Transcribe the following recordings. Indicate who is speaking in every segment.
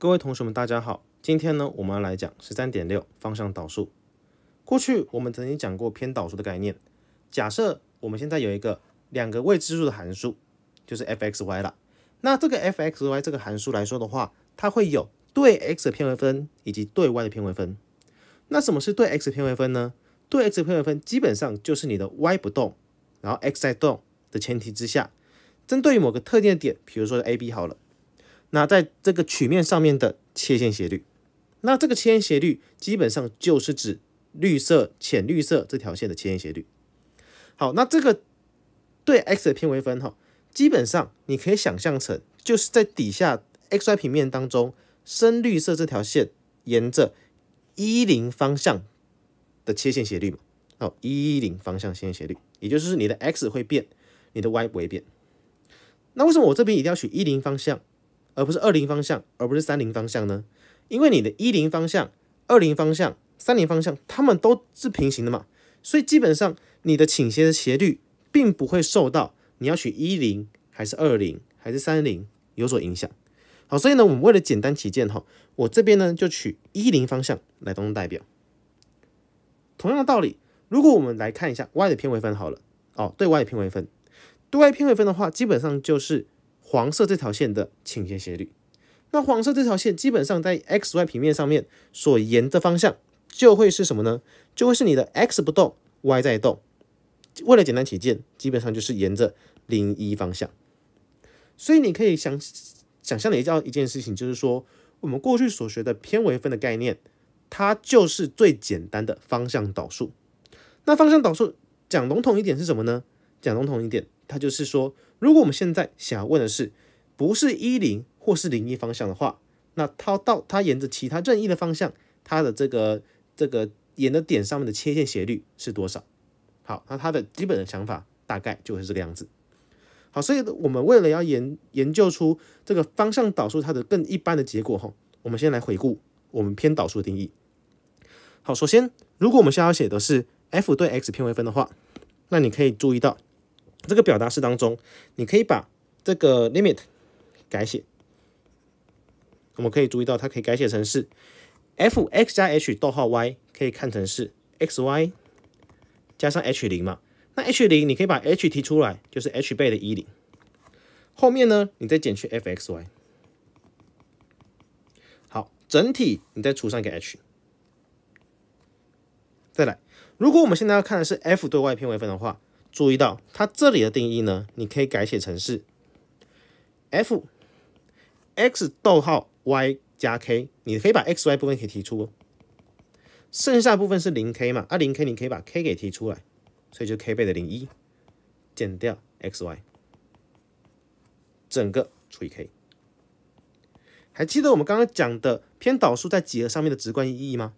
Speaker 1: 各位同学们，大家好。今天呢，我们要来讲十三点六方向导数。过去我们曾经讲过偏导数的概念。假设我们现在有一个两个未知数的函数，就是 f(x, y) 了。那这个 f(x, y) 这个函数来说的话，它会有对 x 的偏微分以及对 y 的偏微分。那什么是对 x 的偏微分呢？对 x 偏微分基本上就是你的 y 不动，然后 x 在动的前提之下，针对于某个特定的点，比如说 A、B 好了。那在这个曲面上面的切线斜率，那这个切线斜率基本上就是指绿色、浅绿色这条线的切线斜率。好，那这个对 x 的偏微分哈，基本上你可以想象成就是在底下 xy 平面当中，深绿色这条线沿着一零方向的切线斜率嘛？好，一零方向切线斜率，也就是你的 x 会变，你的 y 不会变。那为什么我这边一定要取一零方向？而不是二零方向，而不是三零方向呢？因为你的一零方向、二零方向、三零方向，它们都是平行的嘛，所以基本上你的倾斜的斜率，并不会受到你要取一零还是二零还是三零有所影响。好，所以呢，我们为了简单起见哈，我这边呢就取一零方向来当代表。同样的道理，如果我们来看一下 y 的偏微分好了，哦，对 y 的偏微分，对 y 偏微分的话，基本上就是。黄色这条线的倾斜斜率，那黄色这条线基本上在 x y 平面上面所沿的方向就会是什么呢？就会是你的 x 不动，y 在动。为了简单起见，基本上就是沿着零一方向。所以你可以想想象的一件一件事情，就是说我们过去所学的偏微分的概念，它就是最简单的方向导数。那方向导数讲笼统一点是什么呢？讲笼统一点，它就是说。如果我们现在想要问的是不是一零或是零一方向的话，那它到它沿着其他任意的方向，它的这个这个沿的点上面的切线斜率是多少？好，那它的基本的想法大概就是这个样子。好，所以，我们为了要研研究出这个方向导数它的更一般的结果哈，我们先来回顾我们偏导数的定义。好，首先，如果我们想要写的是 f 对 x 偏微分的话，那你可以注意到。这个表达式当中，你可以把这个 limit 改写。我们可以注意到，它可以改写成是 f x 加 h，逗号 y 可以看成是 x y 加上 h 零嘛？那 h 零你可以把 h 提出来，就是 h 倍的一零。后面呢，你再减去 f x y。好，整体你再除上一个 h。再来，如果我们现在要看的是 f 对 y 偏微分的话。注意到它这里的定义呢？你可以改写成是 f x 逗号 y 加 k。你可以把 x y 部分可以提出，剩下部分是零 k 嘛？啊，零 k 你可以把 k 给提出来，所以就 k 倍的零一减掉 x y，整个除以 k。还记得我们刚刚讲的偏导数在几何上面的直观意义吗？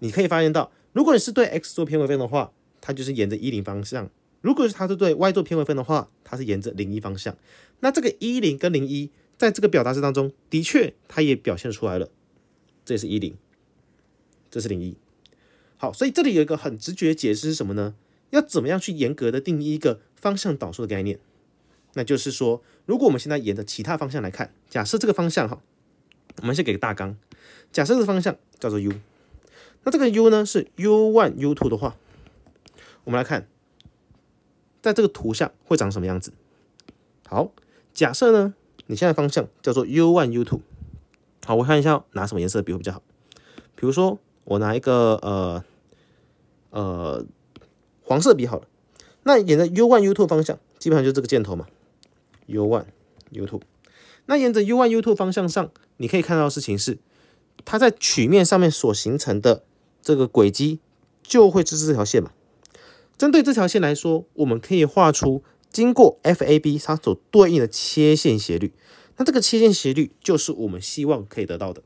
Speaker 1: 你可以发现到，如果你是对 x 做偏微分的话，它就是沿着一零方向。如果是它是对 y 做偏微分的话，它是沿着零一方向。那这个一零跟零一在这个表达式当中的确它也表现出来了。这也是一零，这是零一。好，所以这里有一个很直觉解释是什么呢？要怎么样去严格的定义一个方向导数的概念？那就是说，如果我们现在沿着其他方向来看，假设这个方向哈，我们先给个大纲。假设这个方向叫做 u，那这个 u 呢是 u one u two 的话，我们来看。在这个图像会长什么样子？好，假设呢，你现在方向叫做 u one u two。好，我看一下拿什么颜色笔比较好。比如说，我拿一个呃呃黄色笔好了。那沿着 u one u two 方向，基本上就是这个箭头嘛。u one u two。那沿着 u one u two 方向上，你可以看到的事情是，它在曲面上面所形成的这个轨迹，就会是这条线嘛。针对这条线来说，我们可以画出经过 F A B 它所对应的切线斜率。那这个切线斜率就是我们希望可以得到的。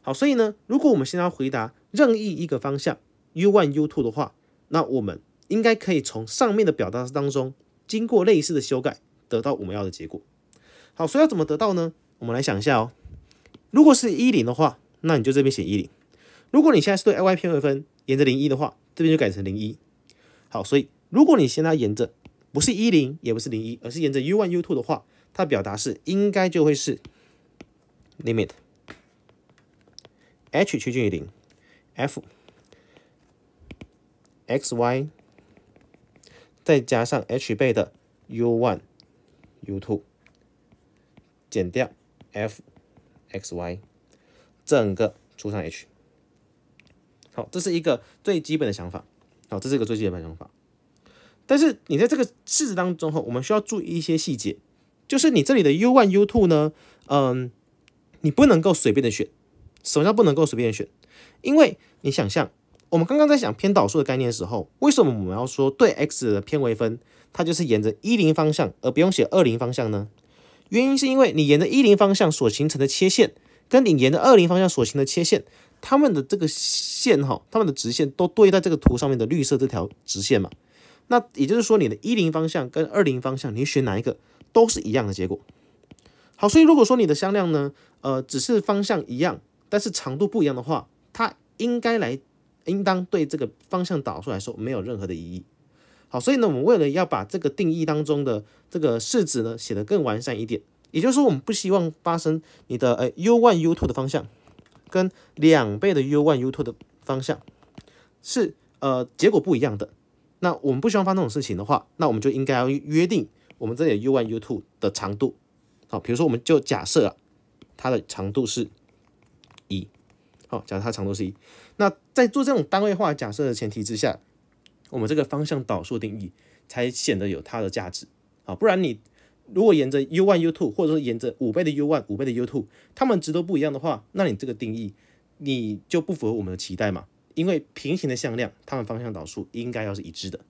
Speaker 1: 好，所以呢，如果我们现在要回答任意一个方向 u one u two 的话，那我们应该可以从上面的表达式当中经过类似的修改，得到我们要的结果。好，所以要怎么得到呢？我们来想一下哦。如果是一零的话，那你就这边写一零。如果你现在是对 l y 片微分，沿着零一的话，这边就改成零一。好，所以如果你现在沿着不是一零，也不是零一，而是沿着 u one u two 的话，它表达式应该就会是 limit h 趋近于零 f x y 再加上 h 倍的 u one u two 减掉 f x y 整个除上 h。好，这是一个最基本的想法。好，这是一个最基本的方法。但是你在这个式子当中哈，我们需要注意一些细节，就是你这里的 u one、u two 呢，嗯，你不能够随便的选。什么叫不能够随便选？因为你想象，我们刚刚在讲偏导数的概念的时候，为什么我们要说对 x 的偏微分，它就是沿着一零方向，而不用写二零方向呢？原因是因为你沿着一零方向所形成的切线，跟你沿着二零方向所形成的切线。他们的这个线哈，他们的直线都对在这个图上面的绿色这条直线嘛。那也就是说，你的一零方向跟二零方向，你选哪一个都是一样的结果。好，所以如果说你的向量呢，呃，只是方向一样，但是长度不一样的话，它应该来应当对这个方向导数来说没有任何的意义。好，所以呢，我们为了要把这个定义当中的这个式子呢写得更完善一点，也就是说，我们不希望发生你的呃 u one u two 的方向。跟两倍的 u one u two 的方向是呃结果不一样的。那我们不希望发生这种事情的话，那我们就应该要约定我们这里的 u one u two 的长度。好，比如说我们就假设啊它的长度是一，好，假设它长度是一。那在做这种单位化假设的前提之下，我们这个方向导数定义才显得有它的价值啊，不然你。如果沿着 u one u two，或者说沿着五倍的 u one 五倍的 u two，它们值都不一样的话，那你这个定义你就不符合我们的期待嘛？因为平行的向量，它们方向导数应该要是已知的。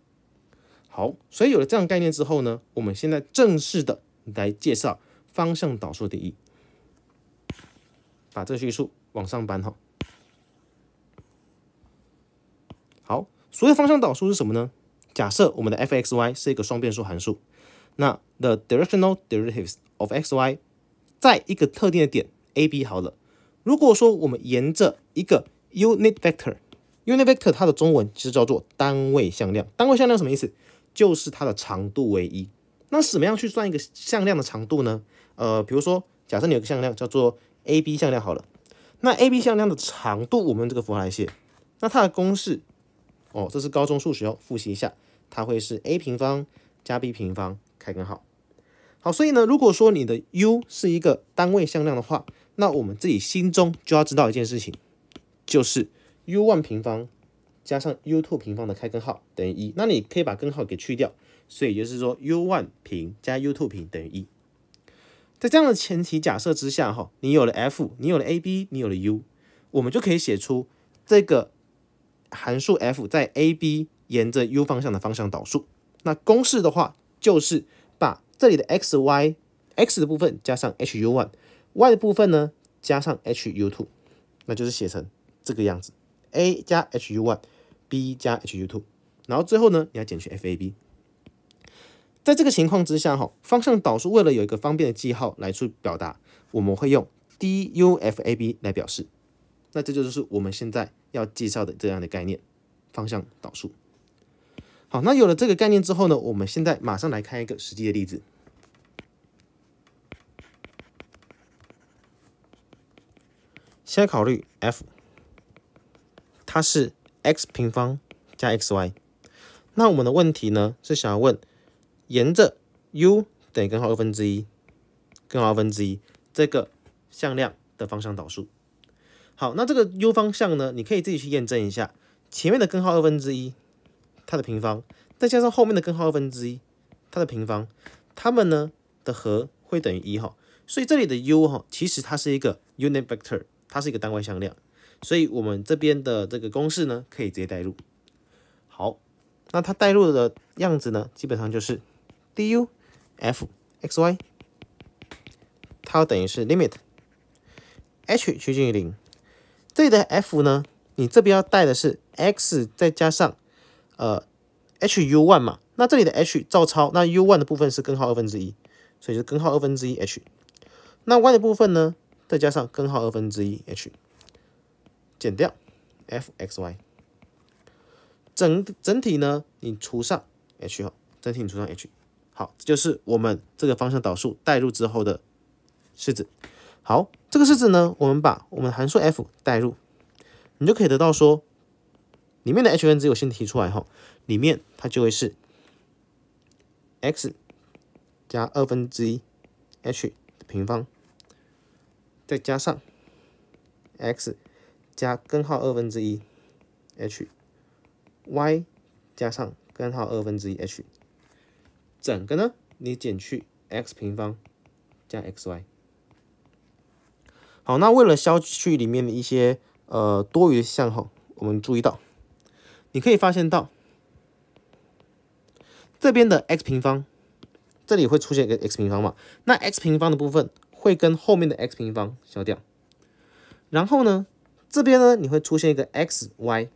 Speaker 1: 好，所以有了这样概念之后呢，我们现在正式的来介绍方向导数定义。把这个叙述往上搬哈。好，所谓方向导数是什么呢？假设我们的 f x y 是一个双变数函数，那 the directional derivatives of x y，在一个特定的点 a b 好了。如果说我们沿着一个 unit vector，unit vector 它的中文其实叫做单位向量。单位向量什么意思？就是它的长度为一。那怎么样去算一个向量的长度呢？呃，比如说假设你有个向量叫做 a b 向量好了，那 a b 向量的长度我们用这个符号来写，那它的公式，哦，这是高中数学哦，复习一下，它会是 a 平方加 b 平方开根号。好，所以呢，如果说你的 u 是一个单位向量的话，那我们自己心中就要知道一件事情，就是 u one 平方加上 u two 平方的开根号等于一。那你可以把根号给去掉，所以就是说 u one 平加 u two 平等于一。在这样的前提假设之下，哈，你有了 f，你有了 a b，你有了 u，我们就可以写出这个函数 f 在 a b 沿着 u 方向的方向导数。那公式的话就是。这里的 x y x 的部分加上 h u one，y 的部分呢加上 h u two，那就是写成这个样子，a 加 h u one，b 加 h u two，然后最后呢你要减去 f a b。在这个情况之下哈，方向导数为了有一个方便的记号来去表达，我们会用 d u f a b 来表示。那这就是我们现在要介绍的这样的概念，方向导数。好，那有了这个概念之后呢，我们现在马上来看一个实际的例子。现在考虑 f，它是 x 平方加 xy。那我们的问题呢是想要问沿着 u 等于根号二分之一，根号二分之一这个向量的方向导数。好，那这个 u 方向呢，你可以自己去验证一下前面的根号二分之一。它的平方，再加上后面的根号二分之一，它的平方，它们呢的和会等于一哈。所以这里的 u 哈，其实它是一个 unit vector，它是一个单位向量。所以我们这边的这个公式呢，可以直接代入。好，那它代入的样子呢，基本上就是 d u f x y，它等于是 limit h 趋近于零。这里的 f 呢，你这边要带的是 x 再加上。呃，h u one 嘛，那这里的 h 照抄，那 u one 的部分是根号二分之一，所以是根号二分之一 h。那 y 的部分呢，再加上根号二分之一 h，减掉 f x y。整整体呢，你除上 h 哦，整体你除上 h。好，这就是我们这个方向导数代入之后的式子。好，这个式子呢，我们把我们函数 f 代入，你就可以得到说。里面的 h 分之，我先提出来哈。里面它就会是 x 加二分之一 h 平方，再加上 x 加根号二分之一 hy 加上根号二分之一 h，整个呢你减去 x 平方加 xy。好，那为了消去里面的一些呃多余的项哈，我们注意到。你可以发现到这边的 x 平方，这里会出现一个 x 平方嘛？那 x 平方的部分会跟后面的 x 平方消掉。然后呢，这边呢你会出现一个 xy，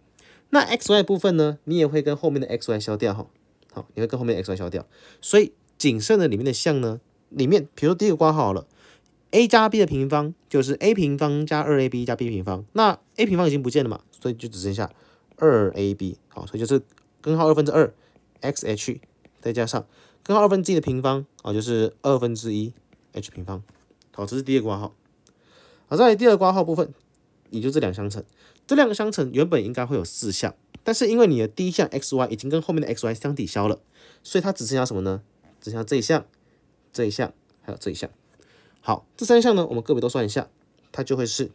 Speaker 1: 那 xy 部分呢，你也会跟后面的 xy 消掉。哈，好，你会跟后面 xy 消掉。所以仅剩的里面的项呢，里面比如说第一个括号了，a 加 b 的平方就是 a 平方加二 ab 加 b 平方。那 a 平方已经不见了嘛，所以就只剩下。二 ab，好，所以就是根号二分之二 xh，再加上根号二分之一的平方，啊，就是二分之一 h 平方，好，这是第一个括号。好，在第二括号部分，也就这两相乘，这两个相乘原本应该会有四项，但是因为你的第一项 xy 已经跟后面的 xy 相抵消了，所以它只剩下什么呢？只剩下这一项，这一项，还有这一项。好，这三项呢，我们个别都算一下，它就会是，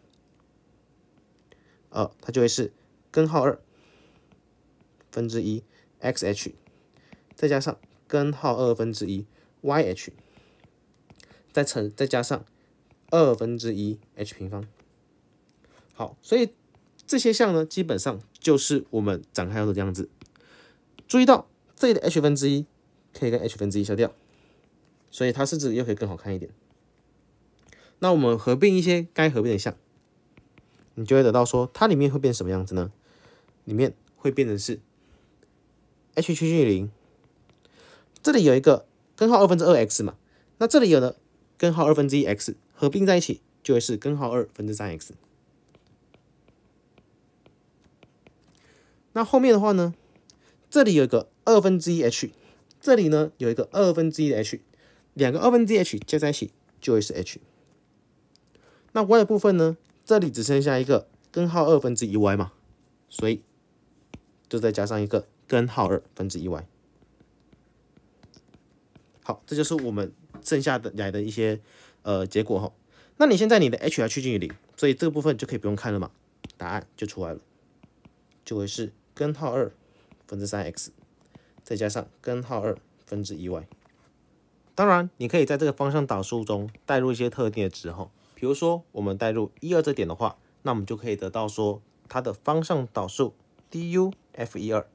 Speaker 1: 呃，它就会是根号二。分之一 xh，再加上根号二分之一 yh，再乘再加上二分之一 h 平方。好，所以这些项呢，基本上就是我们展开后的这样子。注意到这里的 h 分之一可以跟 h 分之一消掉，所以它甚至又可以更好看一点。那我们合并一些该合并的项，你就会得到说它里面会变什么样子呢？里面会变成是。h 趋近于零，这里有一个根号二分之二 x 嘛，那这里有的根号二分之一 x，合并在一起就会是根号二分之三 x。那后面的话呢，这里有一个二分之一 h，这里呢有一个二分之一 h，两个二分之一 h 加在一起就会是 h。那 y 部分呢，这里只剩下一个根号二分之一 y 嘛，所以就再加上一个。根号二分之一 y，好，这就是我们剩下的来的一些呃结果哈。那你现在你的 h 要趋近于零，所以这个部分就可以不用看了嘛。答案就出来了，就会是根号二分之三 x，再加上根号二分之一 y。当然，你可以在这个方向导数中带入一些特定的值哈。比如说我们带入一、二这点的话，那我们就可以得到说它的方向导数 d u f 一、二。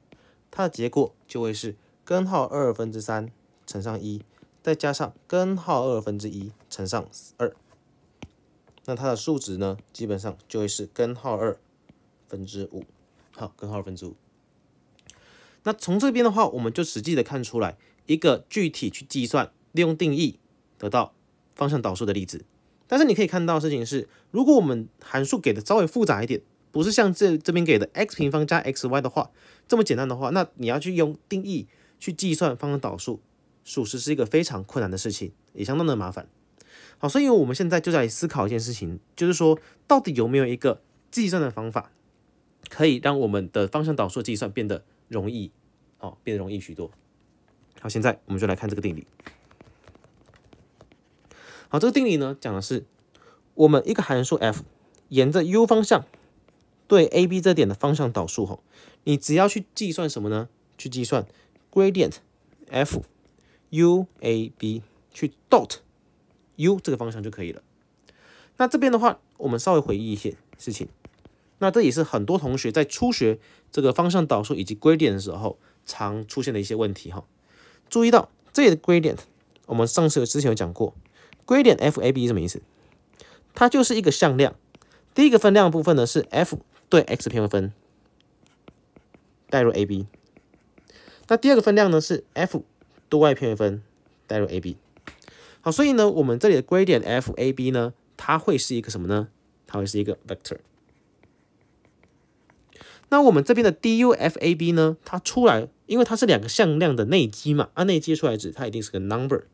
Speaker 1: 它的结果就会是根号二分之三乘上一，再加上根号二分之一乘上二。那它的数值呢，基本上就会是根号二分之五。好，根号二分之五。那从这边的话，我们就实际的看出来一个具体去计算，利用定义得到方向导数的例子。但是你可以看到事情是，如果我们函数给的稍微复杂一点。不是像这这边给的 x 平方加 xy 的话，这么简单的话，那你要去用定义去计算方向导数，属实是一个非常困难的事情，也相当的麻烦。好，所以我们现在就在思考一件事情，就是说到底有没有一个计算的方法，可以让我们的方向导数计算变得容易，好，变得容易许多。好，现在我们就来看这个定理。好，这个定理呢，讲的是我们一个函数 f 沿着 u 方向。对 a b 这点的方向导数吼，你只要去计算什么呢？去计算 gradient f u a b 去 dot u 这个方向就可以了。那这边的话，我们稍微回忆一些事情。那这也是很多同学在初学这个方向导数以及 gradient 的时候常出现的一些问题哈。注意到这里的 gradient，我们上次有之前有讲过，gradient f a b 什么意思？它就是一个向量，第一个分量部分呢是 f。对 x 偏微分，代入 a b，那第二个分量呢是 f 多外偏微分，代入 a b，好，所以呢，我们这里的 gradient f a b 呢，它会是一个什么呢？它会是一个 vector。那我们这边的 d u f a b 呢，它出来，因为它是两个向量的内积嘛，按内积出来值，它一定是个 number，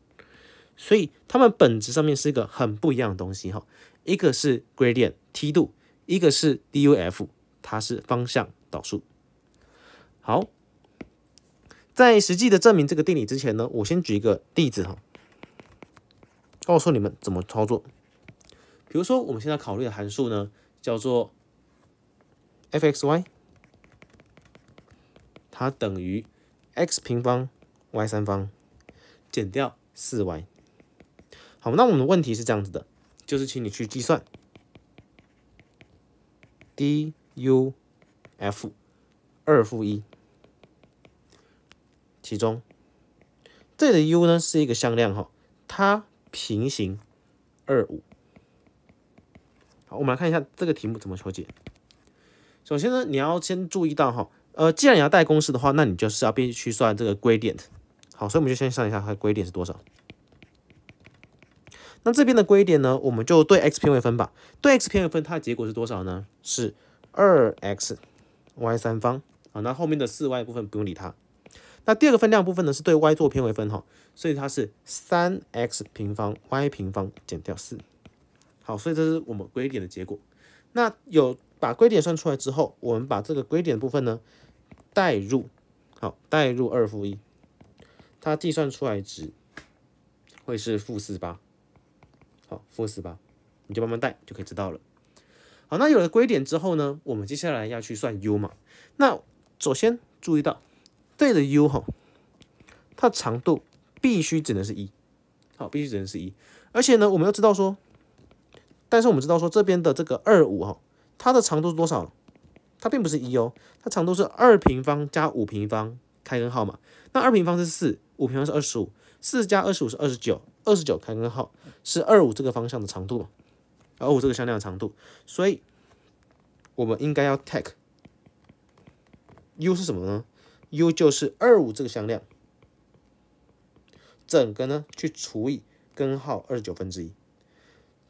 Speaker 1: 所以它们本质上面是一个很不一样的东西哈，一个是 gradient 梯度。一个是 DUF，它是方向导数。好，在实际的证明这个定理之前呢，我先举一个例子哈，告诉你们怎么操作。比如说，我们现在考虑的函数呢，叫做 f(x, y)，它等于 x 平方 y 三方减掉四 y。好，那我们的问题是这样子的，就是请你去计算。e u f 二负一，其中这里的 u 呢是一个向量哈，它平行二五。好，我们来看一下这个题目怎么求解。首先呢，你要先注意到哈，呃，既然你要带公式的话，那你就是要必须算这个 gradient。好，所以我们就先算一下它的 gradient 是多少。那这边的归点呢，我们就对 x 偏微分吧。对 x 偏微分，它的结果是多少呢？是二 x y 三方啊。那后面的四 y 部分不用理它。那第二个分量部分呢，是对 y 做偏微分哈，所以它是三 x 平方 y 平方减掉四。好，所以这是我们归点的结果。那有把归点算出来之后，我们把这个归点部分呢代入，好，代入二负一，它计算出来值会是负四八。好，负十八，你就慢慢带就可以知道了。好，那有了规点之后呢，我们接下来要去算 u 嘛。那首先注意到，这里的 u 哈，它的长度必须只能是一，好，必须只能是一。而且呢，我们要知道说，但是我们知道说，这边的这个二五哈，它的长度是多少？它并不是一哦，它长度是二平方加五平方开根号嘛。那二平方是四，五平方是二十五。四加二十五是二十九，二十九开根号是二五这个方向的长度嘛，二五这个向量长度，所以我们应该要 take u 是什么呢？u 就是二五这个向量，整个呢去除以根号二十九分之一。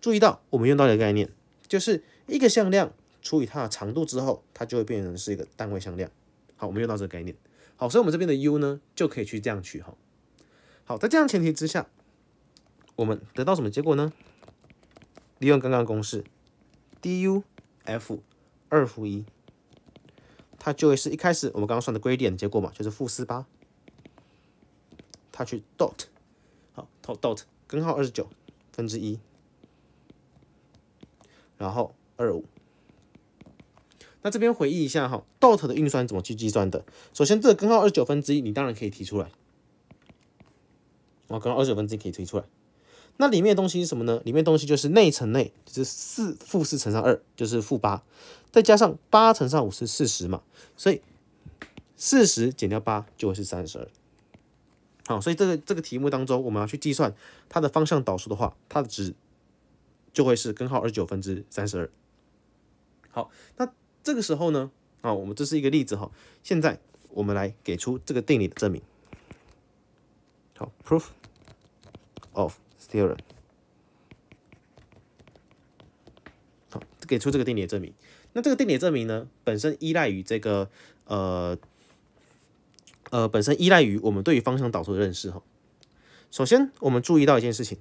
Speaker 1: 注意到我们用到一个概念，就是一个向量除以它的长度之后，它就会变成是一个单位向量。好，我们用到这个概念。好，所以我们这边的 u 呢就可以去这样取哈。好，在这样前提之下，我们得到什么结果呢？利用刚刚公式，d u f 二负一，它就会是一开始我们刚刚算的归点结果嘛，就是负四八，它去 dot 好 dot 根号二十九分之一，然后二五。那这边回忆一下哈，dot 的运算怎么去计算的？首先，这个根号二十九分之一，你当然可以提出来。哦，刚号二十九分之可以推出来。那里面的东西是什么呢？里面东西就是内乘内，就是四负四乘上二，就是负八，再加上八乘上五是四十嘛，所以四十减掉八就会是三十二。好，所以这个这个题目当中，我们要去计算它的方向导数的话，它的值就会是根号二十九分之三十二。好，那这个时候呢，啊，我们这是一个例子哈。现在我们来给出这个定理的证明。好，proof。Of theorem，好，给出这个定理的证明。那这个定理的证明呢，本身依赖于这个呃呃，本身依赖于我们对于方向导数的认识哈。首先，我们注意到一件事情，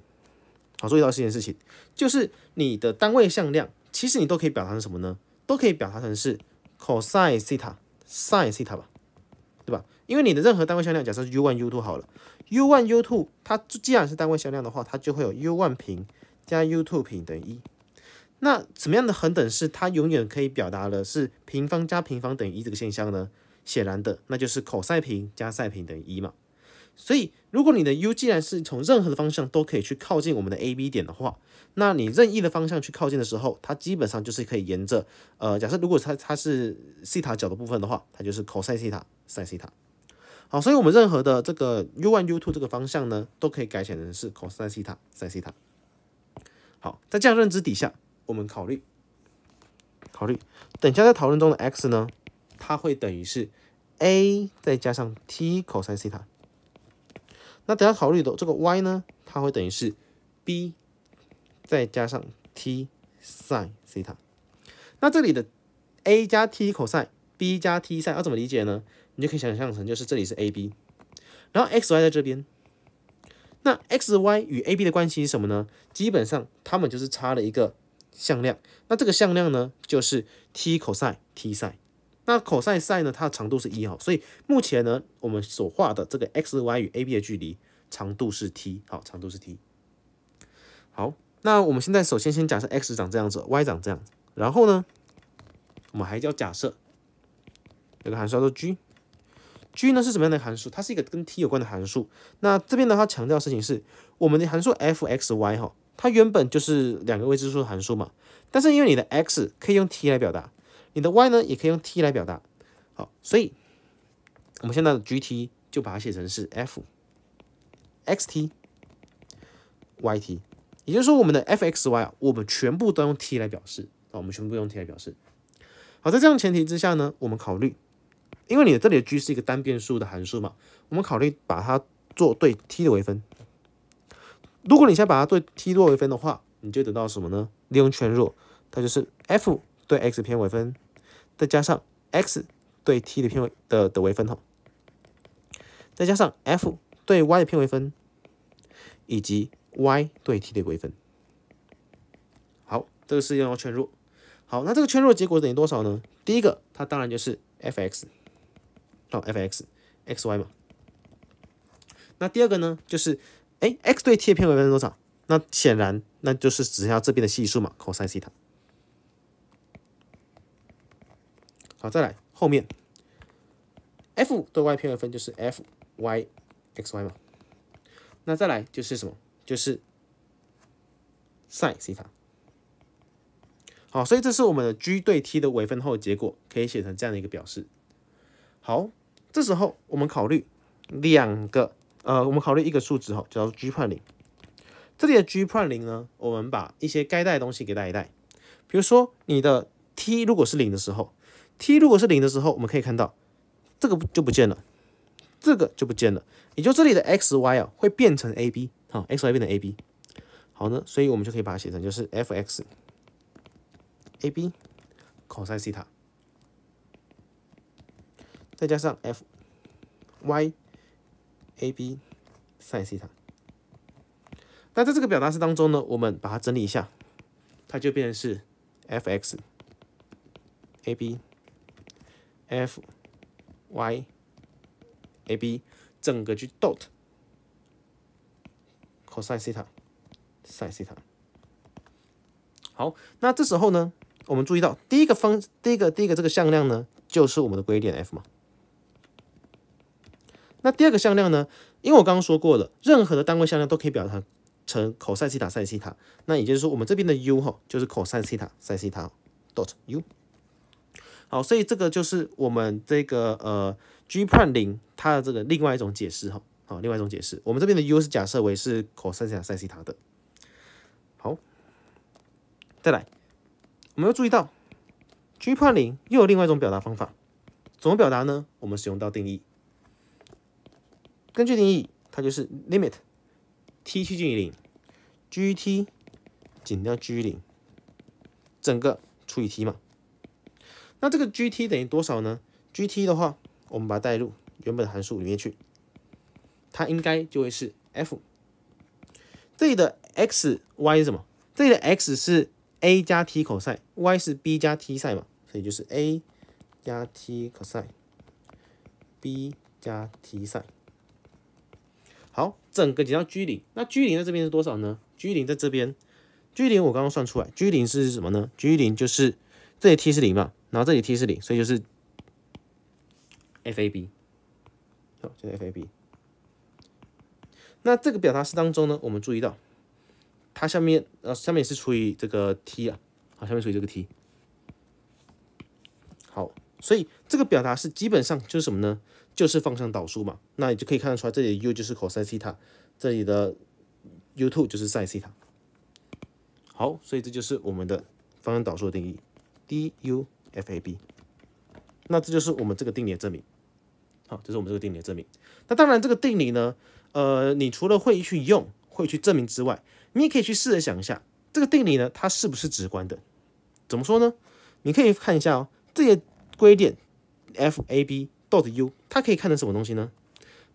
Speaker 1: 好，注意到一件事情，就是你的单位向量，其实你都可以表达成什么呢？都可以表达成是 cosine 西塔，sine 西塔吧。因为你的任何单位向量，假设是 u one u two 好了，u one u two 它既然是单位向量的话，它就会有 u one 平加 u two 平等于一。那什么样的恒等式它永远可以表达了是平方加平方等于一这个现象呢？显然的，那就是 cos 平加 sin 平等于一嘛。所以如果你的 u 既然是从任何的方向都可以去靠近我们的 a b 点的话，那你任意的方向去靠近的时候，它基本上就是可以沿着呃假设如果它它是西塔角的部分的话，它就是 cos 西塔 sin 西塔。好，所以我们任何的这个 u one u two 这个方向呢，都可以改写成是 cos 西塔、sin 西塔。好，在这样认知底下，我们考虑，考虑，等下在讨论中的 x 呢，它会等于是 a 再加上 t cos 西塔。那等下考虑的这个 y 呢，它会等于是 b 再加上 t sin 西塔。那这里的 a 加 t cos、b 加 t sin 要怎么理解呢？你就可以想象成，就是这里是 AB，然后 XY 在这边。那 XY 与 AB 的关系是什么呢？基本上它们就是差了一个向量。那这个向量呢，就是 t cos t sin。那 cos sin 呢，它的长度是一哈，所以目前呢，我们所画的这个 XY 与 AB 的距离长度是 t，好，长度是 t。好，那我们现在首先先假设 X 长这样子，Y 长这样。然后呢，我们还要假设有个函数叫做 g。g 呢是什么样的函数？它是一个跟 t 有关的函数。那这边呢，它强调的事情是，我们的函数 f(x, y) 哈，它原本就是两个未知数的函数嘛。但是因为你的 x 可以用 t 来表达，你的 y 呢也可以用 t 来表达。好，所以我们现在的 g(t) 就把它写成是 f(x, t, y, t)，也就是说我们的 f(x, y) 啊，我们全部都用 t 来表示。啊，我们全部用 t 来表示。好，在这样的前提之下呢，我们考虑。因为你的这里的 g 是一个单变数的函数嘛，我们考虑把它做对 t 的微分。如果你先把它对 t 做微分的话，你就得到什么呢？利用圈弱，它就是 f 对 x 偏微分，再加上 x 对 t 的偏微的的微分哈，再加上 f 对 y 的偏微分，以及 y 对 t 的微分。好，这个是利用圈弱。好，那这个全弱结果等于多少呢？第一个，它当然就是 f x。到 f x x y 嘛，那第二个呢，就是哎 x 对 t 的偏微分是多少？那显然那就是只剩下这边的系数嘛，cos 西塔。好，再来后面 f 对 y 偏微分就是 f y x y 嘛，那再来就是什么？就是 sin 西塔。好，所以这是我们的 g 对 t 的微分后结果，可以写成这样的一个表示。好。这时候我们考虑两个，呃，我们考虑一个数值哈，叫 g 括零。这里的 g 括零呢，我们把一些该带的东西给带一带。比如说你的 t 如果是零的时候，t 如果是零的时候，我们可以看到这个就不见了，这个就不见了，也就这里的 x y 啊会变成 a b 哈，x y 变成 a b。好呢，所以我们就可以把它写成就是 f x a b c o s 西塔。再加上 f y a b sin 西塔，那在这个表达式当中呢，我们把它整理一下，它就变成是 f x a b f y a b 整个去 dot cos 西塔 sin 西塔。好，那这时候呢，我们注意到第一个方，第一个第一个这个向量呢，就是我们的归点 f 嘛。那第二个向量呢？因为我刚刚说过了，任何的单位向量都可以表达成 cos 西塔 sin 西塔。那也就是说，我们这边的 u 哈，就是 cos 西塔 sin 西塔 dot u。好，所以这个就是我们这个呃 g 判零它的这个另外一种解释哈。好，另外一种解释，我们这边的 u 是假设为是 cos 西塔 sin 西塔的。好，再来，我们要注意到 g 判零又有另外一种表达方法，怎么表达呢？我们使用到定义。根据定义，它就是 limit t 趋近于零 g t 减掉 g 零，整个除以 t 嘛。那这个 g t 等于多少呢？g t 的话，我们把它带入原本的函数里面去，它应该就会是 f。这里的 x y 是什么？这里的 x 是 a 加 t cos y 是 b 加 t sin 嘛，所以就是 a 加 t cos b 加 t sin。好，整个减到 G 零，那 G 零在这边是多少呢？g 零在这边，g 零我刚刚算出来，g 零是什么呢？g 零就是这里 t 是零嘛，然后这里 t 是零，所以就是 f a b。好，就是 f a b。那这个表达式当中呢，我们注意到它下面呃下面也是除以这个 t 啊，好，下面除以这个 t。好，所以这个表达式基本上就是什么呢？就是方向导数嘛，那你就可以看得出来，这里的 u 就是 cos 西塔，这里的 u two 就是 sin 西塔。好，所以这就是我们的方向导数的定义 d u f a b。那这就是我们这个定理的证明。好，这是我们这个定理的证明。那当然这个定理呢，呃，你除了会去用、会去证明之外，你也可以去试着想一下，这个定理呢，它是不是直观的？怎么说呢？你可以看一下哦，这些规定 f a b。dot u，它可以看成什么东西呢？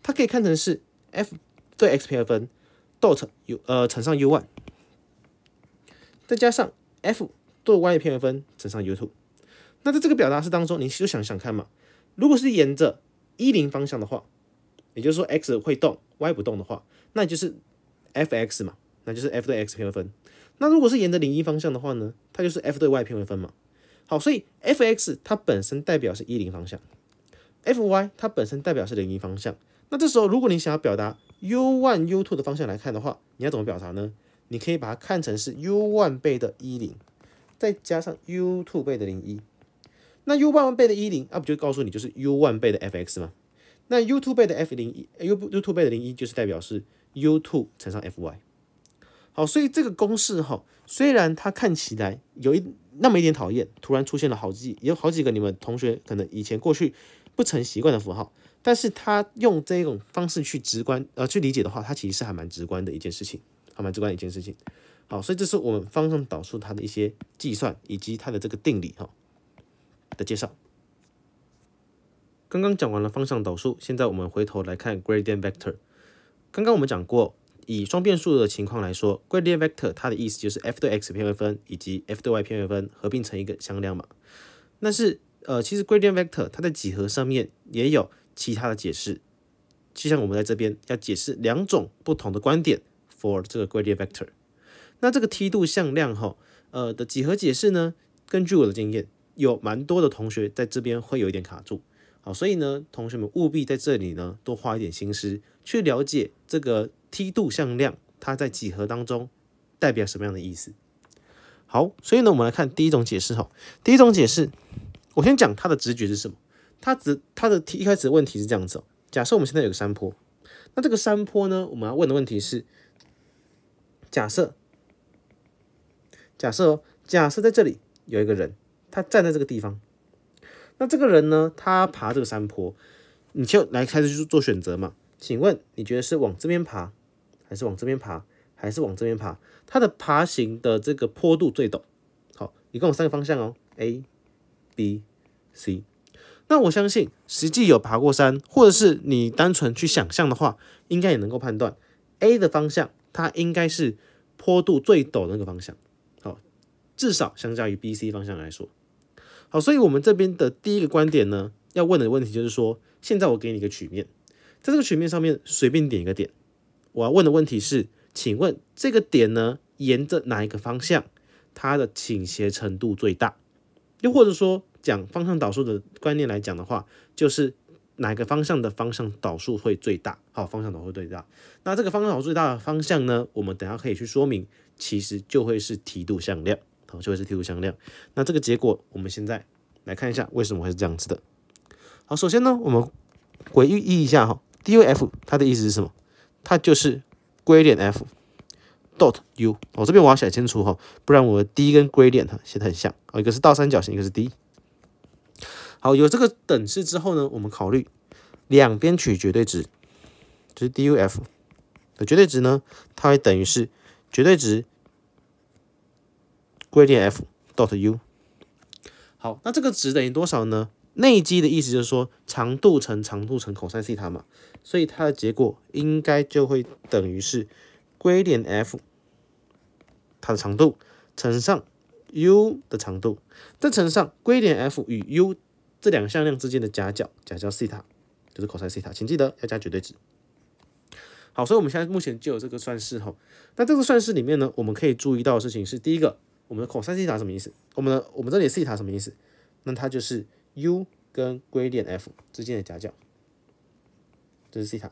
Speaker 1: 它可以看成是 f 对 x 方分 dot u 呃乘上 u one，再加上 f 对 y 方分乘上 u two。那在这个表达式当中，你就想想看嘛。如果是沿着一零方向的话，也就是说 x 会动，y 不动的话，那就是 f x 嘛，那就是 f 对 x 方分。那如果是沿着零一方向的话呢，它就是 f 对 y 方分嘛。好，所以 f x 它本身代表是一零方向。f y 它本身代表是零一方向，那这时候如果你想要表达 u one u two 的方向来看的话，你要怎么表达呢？你可以把它看成是 u one 倍的一零，再加上 u two 倍的零一。那 u one 倍的一零，那不就告诉你就是 u one 倍的 f x 吗？那 u two 倍的 f 零一，u u two 倍的零一就是代表是 u two 乘上 f y。好，所以这个公式哈，虽然它看起来有一那么一点讨厌，突然出现了好几有好几个你们同学可能以前过去。不成习惯的符号，但是他用这种方式去直观呃去理解的话，它其实是还蛮直观的一件事情，还蛮直观的一件事情。好，所以这是我们方向导数它的一些计算以及它的这个定理哈的介绍。刚刚讲完了方向导数，现在我们回头来看 gradient vector。刚刚我们讲过，以双变数的情况来说，gradient vector 它的意思就是 f 对 x 偏微分以及 f 对 y 偏微分合并成一个向量嘛。但是呃，其实 gradient vector 它在几何上面也有其他的解释，就像我们在这边要解释两种不同的观点 for 这个 gradient vector。那这个梯度向量哈，呃的几何解释呢，根据我的经验，有蛮多的同学在这边会有一点卡住，好，所以呢，同学们务必在这里呢多花一点心思去了解这个梯度向量它在几何当中代表什么样的意思。好，所以呢，我们来看第一种解释哈，第一种解释。我先讲他的直觉是什么？他直他的提一开始的问题是这样子哦。假设我们现在有个山坡，那这个山坡呢，我们要问的问题是：假设，假设哦，假设在这里有一个人，他站在这个地方，那这个人呢，他爬这个山坡，你就来开始去做选择嘛？请问你觉得是往这边爬，还是往这边爬，还是往这边爬？它的爬行的这个坡度最陡。好，一共有三个方向哦，A。B、C，那我相信实际有爬过山，或者是你单纯去想象的话，应该也能够判断 A 的方向，它应该是坡度最陡的那个方向。好，至少相较于 B、C 方向来说，好，所以我们这边的第一个观点呢，要问的问题就是说，现在我给你一个曲面，在这个曲面上面随便点一个点，我要问的问题是，请问这个点呢，沿着哪一个方向，它的倾斜程度最大？又或者说讲方向导数的观念来讲的话，就是哪个方向的方向导数会最大？好，方向导数最大。那这个方向导数最大的方向呢？我们等下可以去说明，其实就会是梯度向量。好，就会是梯度向量。那这个结果，我们现在来看一下为什么会是这样子的。好，首先呢，我们回忆一下哈，DUF 它的意思是什么？它就是归点 F。dot u，我这边我要写清楚哈，不然我的 d 跟 gradient 写的很像啊，一个是倒三角形，一个是 d。好，有这个等式之后呢，我们考虑两边取绝对值，就是 d u f 的绝对值呢，它会等于是绝对值 gradient f dot u。好，那这个值等于多少呢？内积的意思就是说长度乘长度乘 cosine e t a 嘛，所以它的结果应该就会等于是。归点 F，它的长度乘上 u 的长度，再乘上归点 F 与 u 这两个向量之间的夹角，夹角西塔，就是 cos 西塔，请记得要加绝对值。好，所以我们现在目前就有这个算式哈。那这个算式里面呢，我们可以注意到的事情是，第一个，我们的 cos 西塔什么意思？我们的我们这里西塔什么意思？那它就是 u 跟归点 F 之间的夹角，这是西塔。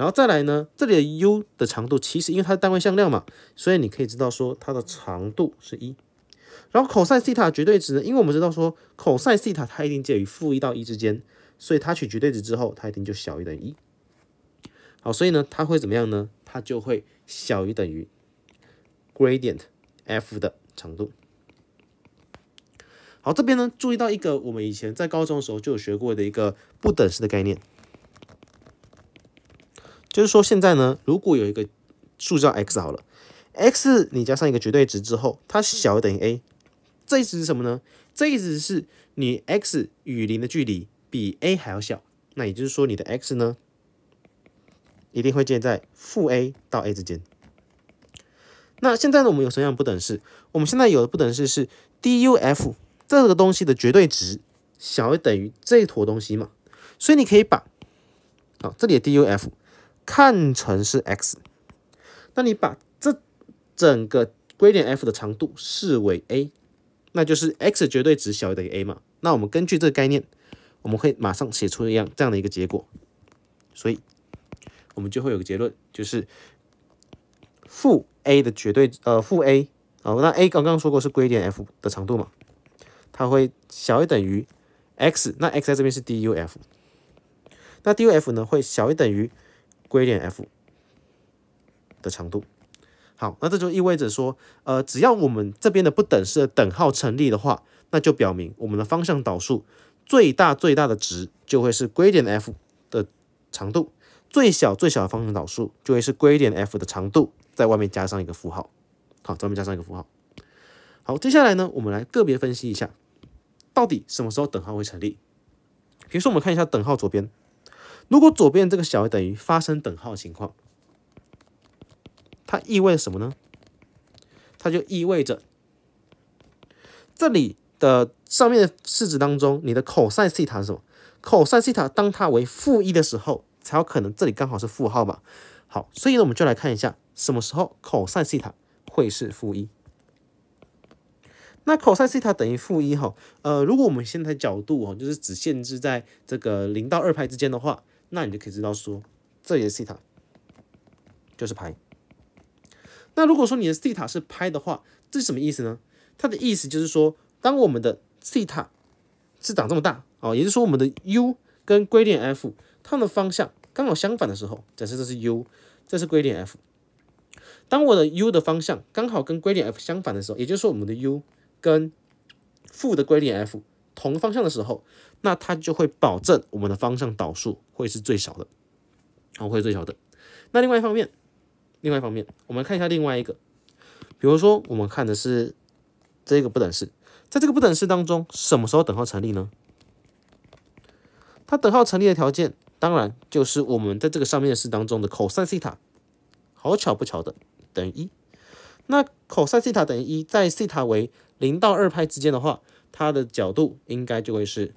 Speaker 1: 然后再来呢，这里的 u 的长度其实因为它是单位向量嘛，所以你可以知道说它的长度是一。然后 c o s 西塔 e t a 绝对值，呢，因为我们知道说 c o s 西塔 e t a 它一定介于负一到一之间，所以它取绝对值之后，它一定就小于等于一。好，所以呢，它会怎么样呢？它就会小于等于 gradient f 的长度。好，这边呢注意到一个我们以前在高中的时候就有学过的一个不等式的概念。就是说，现在呢，如果有一个数叫 x 好了，x 你加上一个绝对值之后，它小于等于 a，这意思是什么呢？这意思是，你 x 与零的距离比 a 还要小，那也就是说，你的 x 呢，一定会建在负 a 到 a 之间。那现在呢，我们有什么样不等式？我们现在有的不等式是 d u f 这个东西的绝对值小于等于这坨东西嘛？所以你可以把啊这里的 d u f 看成是 x，那你把这整个归点 f 的长度视为 a，那就是 x 绝对值小于等于 a 嘛？那我们根据这个概念，我们会马上写出一样这样的一个结果，所以我们就会有个结论，就是负 a 的绝对呃负 a 哦，那 a 刚刚说过是归点 f 的长度嘛，它会小于等于 x，那 x 在这边是 d u f，那 d u f 呢会小于等于。归点 F 的长度。好，那这就意味着说，呃，只要我们这边的不等式的等号成立的话，那就表明我们的方向导数最大最大的值就会是归点 F 的长度，最小最小的方向导数就会是归点 F 的长度，在外面加上一个符号。好，外面加上一个符号。好，接下来呢，我们来个别分析一下，到底什么时候等号会成立？比如说，我们看一下等号左边。如果左边这个小于等于发生等号情况，它意味着什么呢？它就意味着这里的上面的式子当中，你的 cos 西塔是什么？cos 西塔当它为负一的时候，才有可能这里刚好是负号嘛。好，所以呢，我们就来看一下什么时候 cos 西塔会是负一。那 cos 西塔等于负一哈，呃，如果我们现在角度哦，就是只限制在这个零到二派之间的话。那你就可以知道说，这里的西塔就是拍。那如果说你的西塔是拍的话，这是什么意思呢？它的意思就是说，当我们的西塔是长这么大啊，也就是说我们的 u 跟规定 f 它们的方向刚好相反的时候，假设这是 u，这是规定 f。当我的 u 的方向刚好跟规定 f 相反的时候，也就是说我们的 u 跟负的规定 f 同方向的时候。那它就会保证我们的方向导数会是最小的，好，会最小的。那另外一方面，另外一方面，我们看一下另外一个，比如说我们看的是这个不等式，在这个不等式当中，什么时候等号成立呢？它等号成立的条件，当然就是我们在这个上面的式当中的 cos 西塔，好巧不巧的等于一。那 cos 西塔等于一，在西塔为零到二派之间的话，它的角度应该就会是。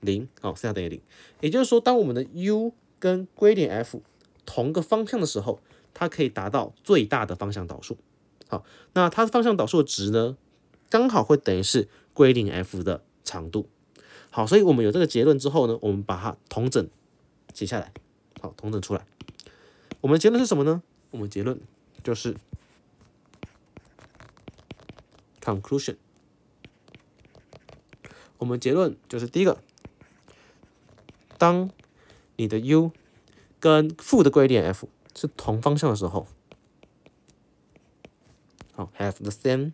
Speaker 1: 零，哦，c 下等于零，也就是说，当我们的 u 跟归零 f 同个方向的时候，它可以达到最大的方向导数，好，那它的方向导数的值呢，刚好会等于是归零 f 的长度，好，所以我们有这个结论之后呢，我们把它同整写下来，好，同整出来，我们的结论是什么呢？我们结论就是，conclusion，我们结论就是第一个。当你的 u 跟负的规 r f 是同方向的时候，好，have the same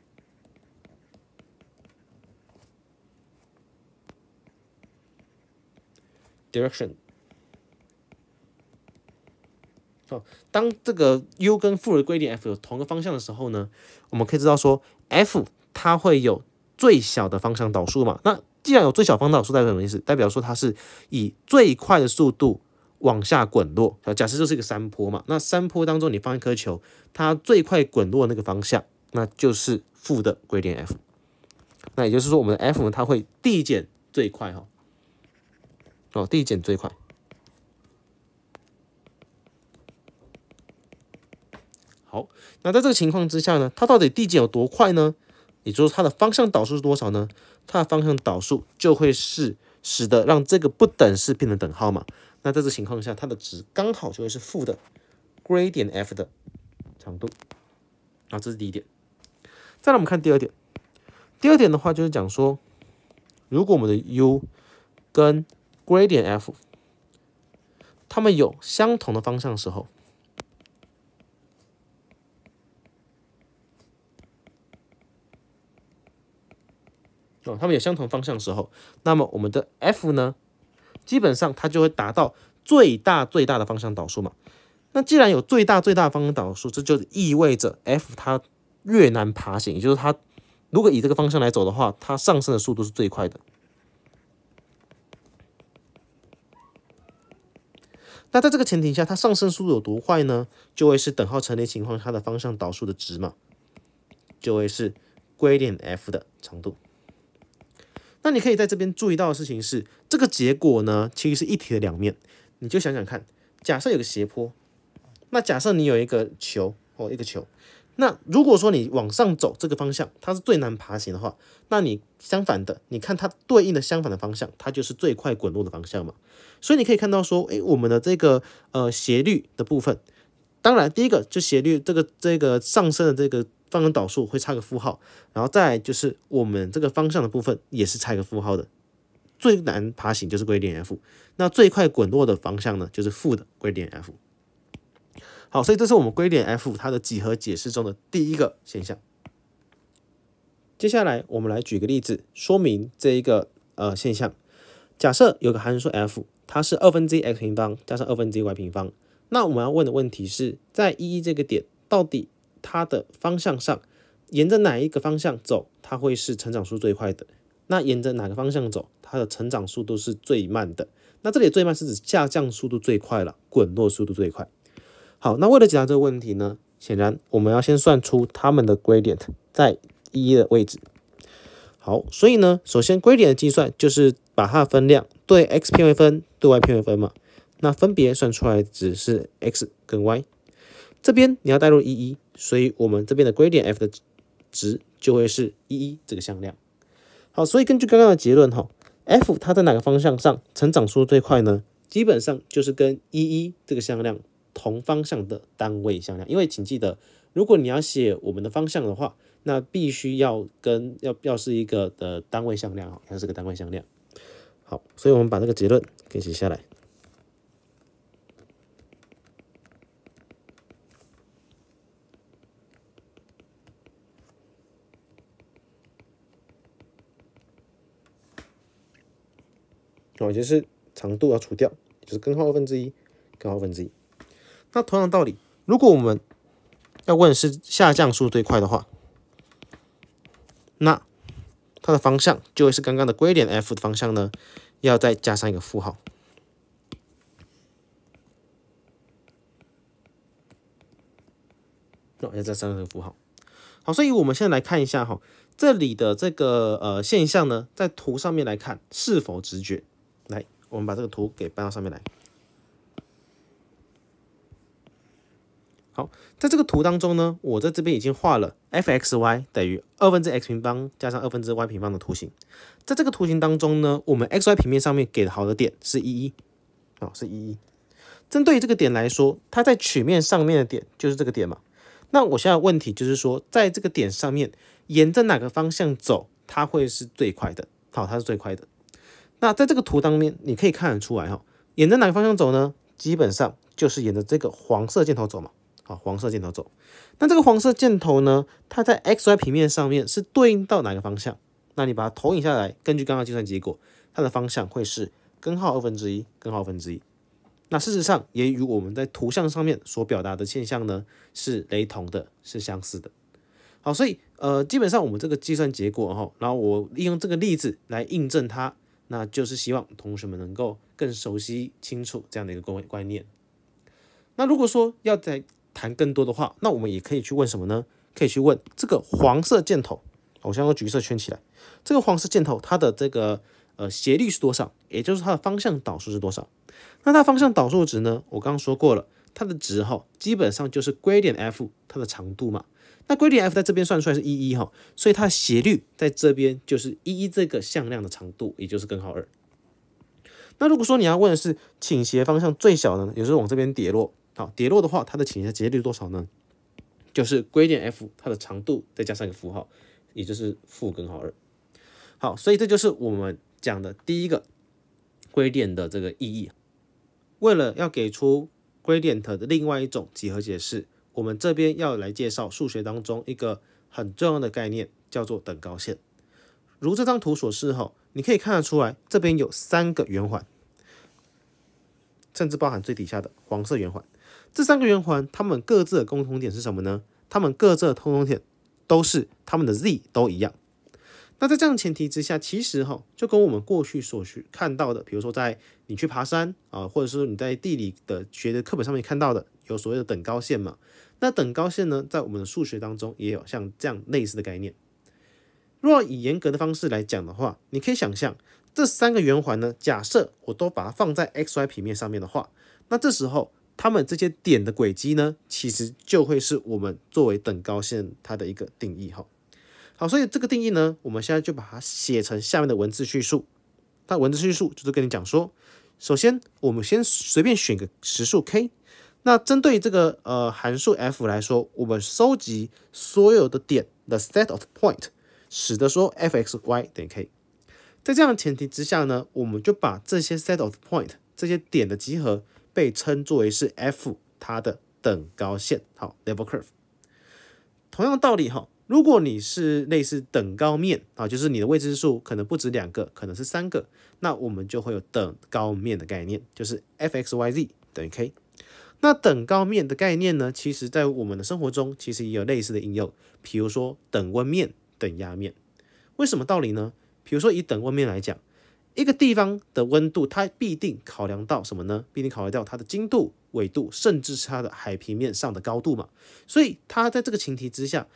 Speaker 1: direction。好，当这个 u 跟负的规定 f 有同个方向的时候呢，我们可以知道说，f 它会有最小的方向导数嘛？那既然有最小方导数，代表什么意思？代表说它是以最快的速度往下滚落。假设就是一个山坡嘛，那山坡当中你放一颗球，它最快滚落那个方向，那就是负的 gradient f。那也就是说，我们的 f 呢，它会递减最快哈。哦，递减最快。好，那在这个情况之下呢，它到底递减有多快呢？也就是它的方向导数是多少呢？它的方向导数就会是使得让这个不等式变成等号嘛？那在这情况下，它的值刚好就会是负的 gradient f 的长度。啊，这是第一点。再来我们看第二点。第二点的话就是讲说，如果我们的 u 跟 gradient f 它们有相同的方向的时候。哦，它们有相同方向的时候，那么我们的 f 呢，基本上它就会达到最大最大的方向导数嘛。那既然有最大最大的方向导数，这就意味着 f 它越难爬行，也就是它如果以这个方向来走的话，它上升的速度是最快的。那在这个前提下，它上升速度有多快呢？就会是等号成立情况下的方向导数的值嘛，就会是归点 f 的长度。那你可以在这边注意到的事情是，这个结果呢，其实是一体的两面。你就想想看，假设有个斜坡，那假设你有一个球或一个球，那如果说你往上走这个方向，它是最难爬行的话，那你相反的，你看它对应的相反的方向，它就是最快滚落的方向嘛。所以你可以看到说，诶，我们的这个呃斜率的部分，当然第一个就斜率这个这个上升的这个。方的导数会差个负号，然后再就是我们这个方向的部分也是差个负号的。最难爬行就是归点 f，那最快滚落的方向呢就是负的归点 f。好，所以这是我们归点 f 它的几何解释中的第一个现象。接下来我们来举个例子说明这一个呃现象。假设有个函数 f，它是二分之一 x 平方加上二分之一 y 平方。那我们要问的问题是，在一、这个点到底？它的方向上，沿着哪一个方向走，它会是成长速度最快的。那沿着哪个方向走，它的成长速度是最慢的。那这里最慢是指下降速度最快了，滚落速度最快。好，那为了解答这个问题呢，显然我们要先算出它们的 gradient 在一的位置。好，所以呢，首先 gradient 的计算就是把它的分量对 x 偏微分，对 y 偏微分嘛。那分别算出来只是 x 跟 y，这边你要带入一一。所以，我们这边的 gradient f 的值就会是一一这个向量。好，所以根据刚刚的结论，哈，f 它在哪个方向上成长速度最快呢？基本上就是跟一一这个向量同方向的单位向量。因为请记得，如果你要写我们的方向的话，那必须要跟要要是一个的单位向量，啊，要是个单位向量。好，所以我们把这个结论给写下来。也就是长度要除掉，就是根号二分之一，根号分之一。那同样的道理，如果我们要问是下降速度最快的话，那它的方向就会是刚刚的归点 F 的方向呢，要再加上一个负号。那要加上一个符号。好，所以我们现在来看一下哈，这里的这个呃现象呢，在图上面来看是否直觉？来，我们把这个图给搬到上面来。好，在这个图当中呢，我在这边已经画了 f(x, y) 等于二分之 x 平方加上二分之 y 平方的图形。在这个图形当中呢，我们 x y 平面上面给的好的点是一一，啊是一一。针对这个点来说，它在曲面上面的点就是这个点嘛。那我现在问题就是说，在这个点上面，沿着哪个方向走，它会是最快的？好，它是最快的。那在这个图当面，你可以看得出来哈，沿着哪个方向走呢？基本上就是沿着这个黄色箭头走嘛。好，黄色箭头走。那这个黄色箭头呢，它在 x y 平面上面是对应到哪个方向？那你把它投影下来，根据刚刚计算结果，它的方向会是根号二分之一，根号分之一。那事实上也与我们在图像上面所表达的现象呢是雷同的，是相似的。好，所以呃，基本上我们这个计算结果哈，然后我利用这个例子来印证它。那就是希望同学们能够更熟悉清楚这样的一个公位观念。那如果说要再谈更多的话，那我们也可以去问什么呢？可以去问这个黄色箭头，我先用橘色圈起来，这个黄色箭头它的这个呃斜率是多少？也就是它的方向导数是多少？那它方向导数值呢？我刚刚说过了，它的值哈基本上就是归点 f 它的长度嘛。那 gradient f 在这边算出来是一一哈，所以它的斜率在这边就是一一这个向量的长度，也就是根号二。那如果说你要问的是倾斜方向最小的呢，有时候往这边跌落，好，跌落的话，它的倾斜斜率多少呢？就是 gradient f 它的长度再加上一个符号，也就是负根号二。好，所以这就是我们讲的第一个 gradient 的这个意义。为了要给出 gradient 的另外一种几何解释。我们这边要来介绍数学当中一个很重要的概念，叫做等高线。如这张图所示，吼，你可以看得出来，这边有三个圆环，甚至包含最底下的黄色圆环。这三个圆环，它们各自的共同点是什么呢？它们各自的共同点都是它们的 z 都一样。那在这样的前提之下，其实哈，就跟我们过去所学看到的，比如说在你去爬山啊，或者是你在地理的学的课本上面看到的，有所谓的等高线嘛。那等高线呢，在我们的数学当中也有像这样类似的概念。若以严格的方式来讲的话，你可以想象这三个圆环呢，假设我都把它放在 x y 平面上面的话，那这时候它们这些点的轨迹呢，其实就会是我们作为等高线它的一个定义哈。好，所以这个定义呢，我们现在就把它写成下面的文字叙述。它文字叙述就是跟你讲说，首先我们先随便选个实数 k，那针对这个呃函数 f 来说，我们收集所有的点的 set of point，使得说 f(x,y) 等于 k。在这样的前提之下呢，我们就把这些 set of point 这些点的集合被称作为是 f 它的等高线，好 level curve。同样道理哈。如果你是类似等高面啊，就是你的未知数可能不止两个，可能是三个，那我们就会有等高面的概念，就是 f(x,y,z) 等于 k。那等高面的概念呢，其实在我们的生活中其实也有类似的应用，比如说等温面、等压面。为什么道理呢？比如说以等温面来讲，一个地方的温度它必定考量到什么呢？必定考量到它的经度、纬度，甚至是它的海平面上的高度嘛。所以它在这个前提之下。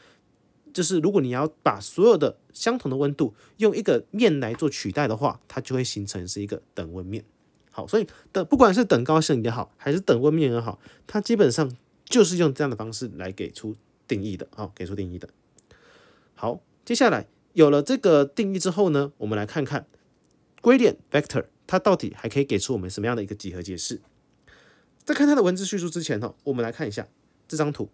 Speaker 1: 就是如果你要把所有的相同的温度用一个面来做取代的话，它就会形成是一个等温面。好，所以的不管是等高性也好，还是等温面也好，它基本上就是用这样的方式来给出定义的。好，给出定义的。好，接下来有了这个定义之后呢，我们来看看 gradient vector 它到底还可以给出我们什么样的一个几何解释。在看它的文字叙述之前呢，我们来看一下这张图。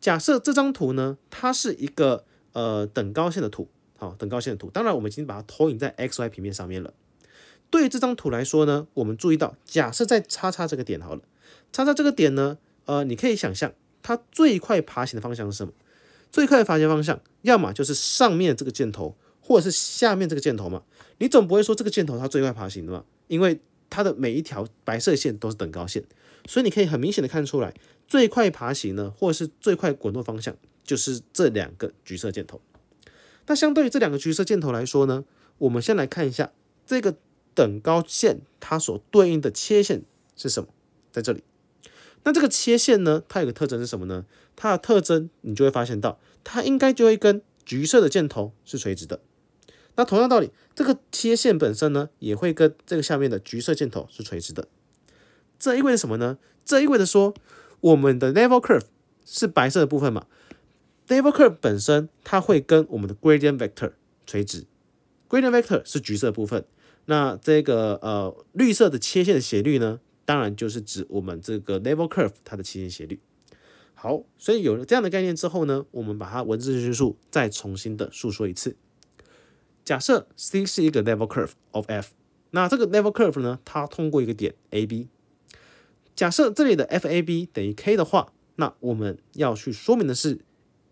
Speaker 1: 假设这张图呢，它是一个呃等高线的图，好等高线的图。当然，我们已经把它投影在 x y 平面上面了。对于这张图来说呢，我们注意到，假设在叉叉这个点好了，叉叉这个点呢，呃，你可以想象它最快爬行的方向是什么？最快的爬行方向，要么就是上面这个箭头，或者是下面这个箭头嘛。你总不会说这个箭头它最快爬行的嘛？因为它的每一条白色线都是等高线。所以你可以很明显的看出来，最快爬行呢，或者是最快滚动方向，就是这两个橘色箭头。那相对于这两个橘色箭头来说呢，我们先来看一下这个等高线它所对应的切线是什么，在这里。那这个切线呢，它有个特征是什么呢？它的特征你就会发现到，它应该就会跟橘色的箭头是垂直的。那同样道理，这个切线本身呢，也会跟这个下面的橘色箭头是垂直的。这意味着什么呢？这意味着说，我们的 level curve 是白色的部分嘛？level curve 本身它会跟我们的 gradient vector 垂直，gradient vector 是橘色部分。那这个呃绿色的切线的斜率呢？当然就是指我们这个 level curve 它的切线斜率。好，所以有了这样的概念之后呢，我们把它文字叙述再重新的诉说一次。假设 c 是一个 level curve of f，那这个 level curve 呢，它通过一个点 a b。假设这里的 f a b 等于 k 的话，那我们要去说明的是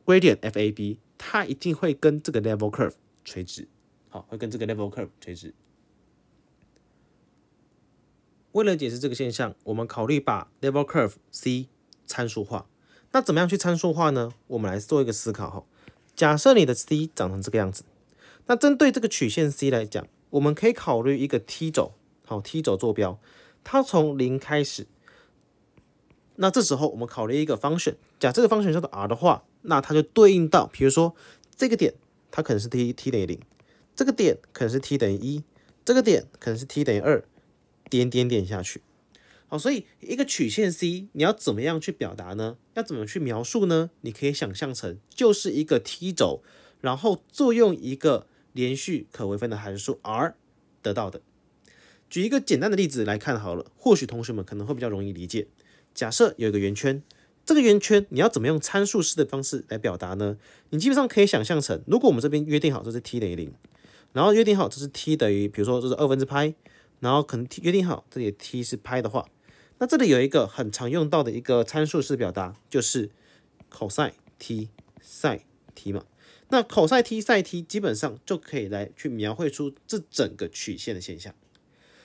Speaker 1: ，gradient f a b 它一定会跟这个 level curve 垂直，好，会跟这个 level curve 垂直。为了解释这个现象，我们考虑把 level curve c 参数化。那怎么样去参数化呢？我们来做一个思考哈。假设你的 c 长成这个样子，那针对这个曲线 c 来讲，我们可以考虑一个 t 轴，好，t 轴坐标，它从零开始。那这时候，我们考虑一个方 n 假这个方 n 叫做 r 的话，那它就对应到，比如说这个点，它可能是 t t 等于零，这个点可能是 t 等于一，这个点可能是 t 等于二，点点点下去。好，所以一个曲线 c，你要怎么样去表达呢？要怎么去描述呢？你可以想象成就是一个 t 轴，然后作用一个连续可微分的函数 r 得到的。举一个简单的例子来看好了，或许同学们可能会比较容易理解。假设有一个圆圈，这个圆圈你要怎么用参数式的方式来表达呢？你基本上可以想象成，如果我们这边约定好这是 t 等于零，然后约定好这是 t 等于，比如说这是二分之派，然后可能约定好这里 t 是派的话，那这里有一个很常用到的一个参数式表达，就是 cos t sin t 嘛。那 cos t sin t 基本上就可以来去描绘出这整个曲线的现象。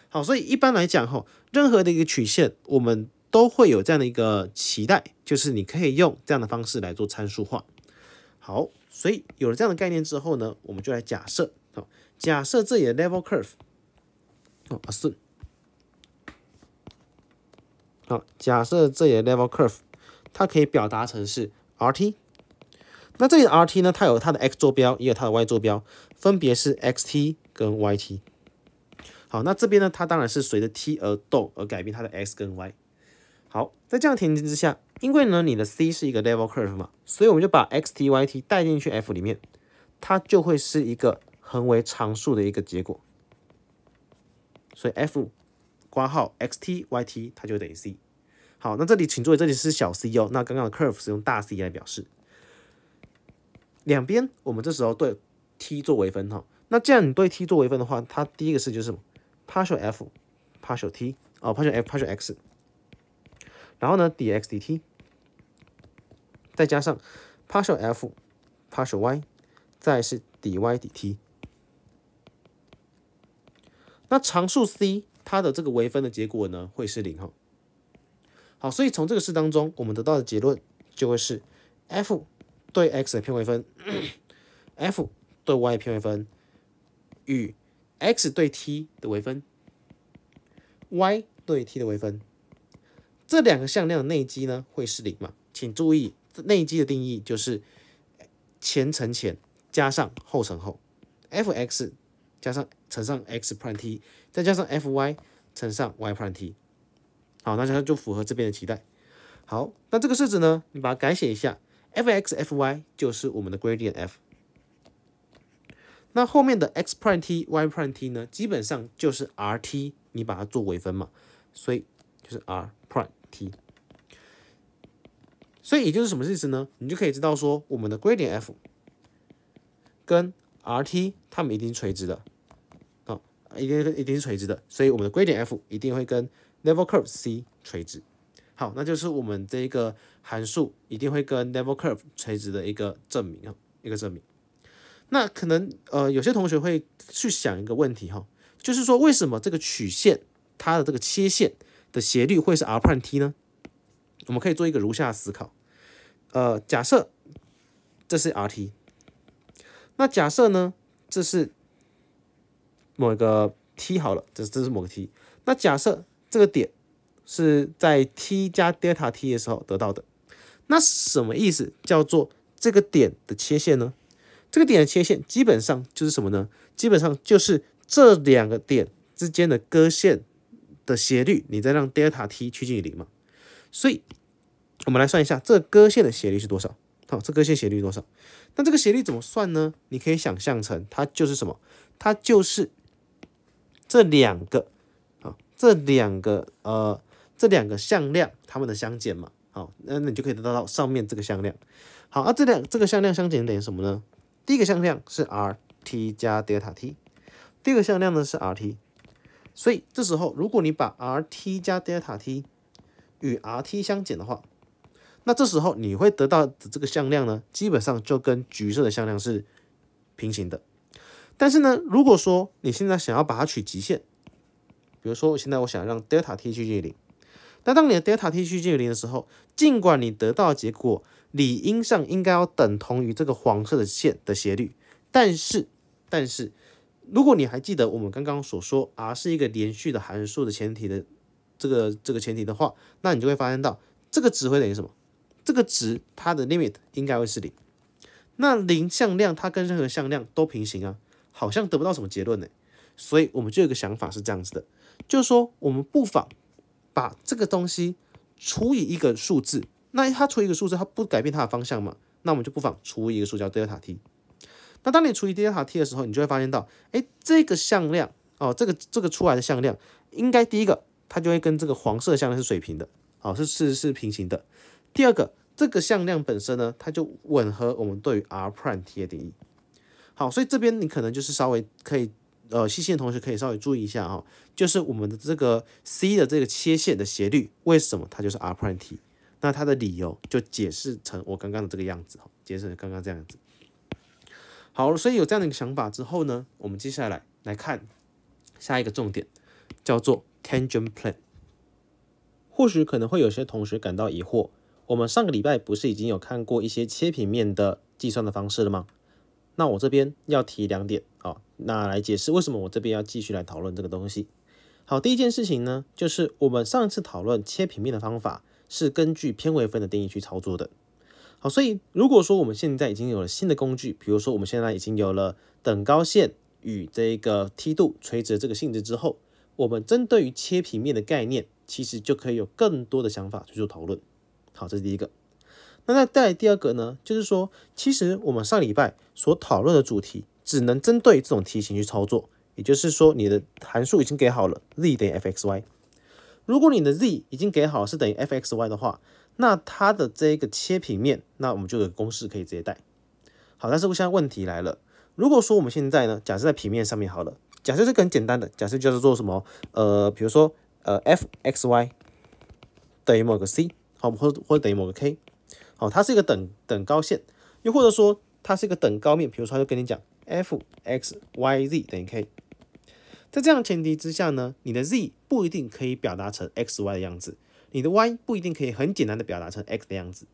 Speaker 1: 好，所以一般来讲哈，任何的一个曲线，我们都会有这样的一个期待，就是你可以用这样的方式来做参数化。好，所以有了这样的概念之后呢，我们就来假设，好，假设这里的 level curve，啊顺，好，假设这里的 level curve，它可以表达成是 r t。那这里的 r t 呢，它有它的 x 坐标，也有它的 y 坐标，分别是 x t 跟 y t。好，那这边呢，它当然是随着 t 而动而改变它的 x 跟 y。好，在这样前提之下，因为呢，你的 c 是一个 level curve 嘛，所以我们就把 x t y t 带进去 f 里面，它就会是一个恒为常数的一个结果，所以 f 挂号 x t y t 它就等于 c。好，那这里请注意这里是小 c 哦，那刚刚的 curve 是用大 c 来表示。两边我们这时候对 t 做微分哈，那这样你对 t 做微分的话，它第一个式就是 partial f partial t 啊，partial f partial x。然后呢，d x d t，再加上 partial f partial y，再是 d y d t。那常数 c 它的这个微分的结果呢，会是零哈。好，所以从这个式当中，我们得到的结论就会是 f 对 x 的偏微分，f 对 y 偏微分，与 x 对 t 的微分，y 对 t 的微分。这两个向量的内积呢，会是零吗？请注意，内积的定义就是前乘前加上后乘后，f x 加上乘上 x prime t，再加上 f y 乘上 y prime t。好，那这样就符合这边的期待。好，那这个式子呢，你把它改写一下，f x f y 就是我们的 gradient f。那后面的 x prime t y prime t 呢，基本上就是 r t，你把它做微分嘛，所以就是 r。t，所以也就是什么意思呢？你就可以知道说，我们的归点 F 跟 RT 它们一定垂直的，啊，一定一定是垂直的。所以我们的归点 F 一定会跟 level curve C 垂直。好，那就是我们这一个函数一定会跟 level curve 垂直的一个证明啊，一个证明。那可能呃有些同学会去想一个问题哈，就是说为什么这个曲线它的这个切线？的斜率会是 r prime t 呢？我们可以做一个如下思考：呃，假设这是 rt，那假设呢，这是某一个 t 好了，这这是某个 t。那假设这个点是在 t 加 delta t 的时候得到的，那什么意思？叫做这个点的切线呢？这个点的切线基本上就是什么呢？基本上就是这两个点之间的割线。的斜率，你再让 delta t 趋近于零嘛？所以，我们来算一下这割线的斜率是多少。好，这割线斜率多少？那这个斜率怎么算呢？你可以想象成它就是什么？它就是这两个啊，这两个呃，这两个向量它们的相减嘛。好，那你就可以得到上面这个向量。好，那这两这个向量相减等于什么呢？第一个向量是 r t 加 delta t，第二个向量呢是 r t。所以这时候，如果你把 r t 加 delta t 与 r t 相减的话，那这时候你会得到的这个向量呢，基本上就跟橘色的向量是平行的。但是呢，如果说你现在想要把它取极限，比如说现在我想让 delta t 趋近于零，那当你的 delta t 趋近于零的时候，尽管你得到的结果理应上应该要等同于这个黄色的线的斜率，但是，但是。如果你还记得我们刚刚所说，r 是一个连续的函数的前提的这个这个前提的话，那你就会发现到这个值会等于什么？这个值它的 limit 应该会是零。那零向量它跟任何向量都平行啊，好像得不到什么结论呢。所以我们就有个想法是这样子的，就是说我们不妨把这个东西除以一个数字，那它除以一个数字，它不改变它的方向嘛？那我们就不妨除一个数叫德尔塔 t。那当你除以 delta t 的时候，你就会发现到，哎，这个向量，哦，这个这个出来的向量，应该第一个它就会跟这个黄色向量是水平的，哦，是是是平行的。第二个，这个向量本身呢，它就吻合我们对于 r prime t 的定义。好，所以这边你可能就是稍微可以，呃，细心的同学可以稍微注意一下哈，就是我们的这个 c 的这个切线的斜率，为什么它就是 r prime t？那它的理由就解释成我刚刚的这个样子，解释成刚刚这样子。好，所以有这样的一个想法之后呢，我们接下来来看下一个重点，叫做 tangent plane。或许可能会有些同学感到疑惑，我们上个礼拜不是已经有看过一些切平面的计算的方式了吗？那我这边要提两点啊，那来解释为什么我这边要继续来讨论这个东西。好，第一件事情呢，就是我们上一次讨论切平面的方法是根据偏微分的定义去操作的。好，所以如果说我们现在已经有了新的工具，比如说我们现在已经有了等高线与这个梯度垂直这个性质之后，我们针对于切平面的概念，其实就可以有更多的想法去做讨论。好，这是第一个。那再带来第二个呢，就是说，其实我们上礼拜所讨论的主题，只能针对这种题型去操作。也就是说，你的函数已经给好了，z 等于 f(x,y)。如果你的 z 已经给好是等于 f(x,y) 的话，那它的这个切平面，那我们就有公式可以直接带。好，但是我现在问题来了，如果说我们现在呢，假设在平面上面好了，假设是很简单的，假设就是做什么，呃，比如说呃，f(x,y) 等于某个 c，好，或或等于某个 k，好，它是一个等等高线，又或者说它是一个等高面，比如说它就跟你讲 f(x,y,z) 等于 k，在这样前提之下呢，你的 z 不一定可以表达成 x,y 的样子。你的 y 不一定可以很简单的表达成 x 的样子，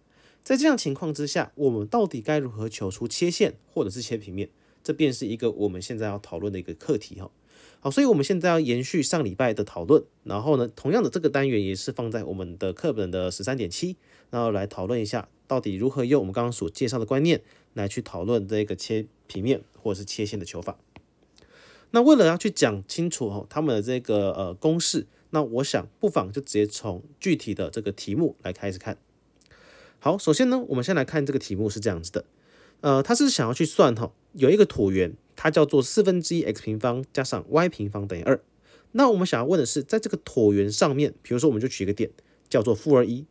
Speaker 1: 在这样情况之下，我们到底该如何求出切线或者是切平面？这便是一个我们现在要讨论的一个课题哈。好，所以我们现在要延续上礼拜的讨论，然后呢，同样的这个单元也是放在我们的课本的十三点七，然后来讨论一下到底如何用我们刚刚所介绍的观念来去讨论这个切平面或者是切线的求法。那为了要去讲清楚哦，他们的这个呃公式。那我想不妨就直接从具体的这个题目来开始看。好，首先呢，我们先来看这个题目是这样子的，呃，它是想要去算哈，有一个椭圆，它叫做四分之一 x 平方加上 y 平方等于二。那我们想要问的是，在这个椭圆上面，比如说我们就取一个点叫做负二一，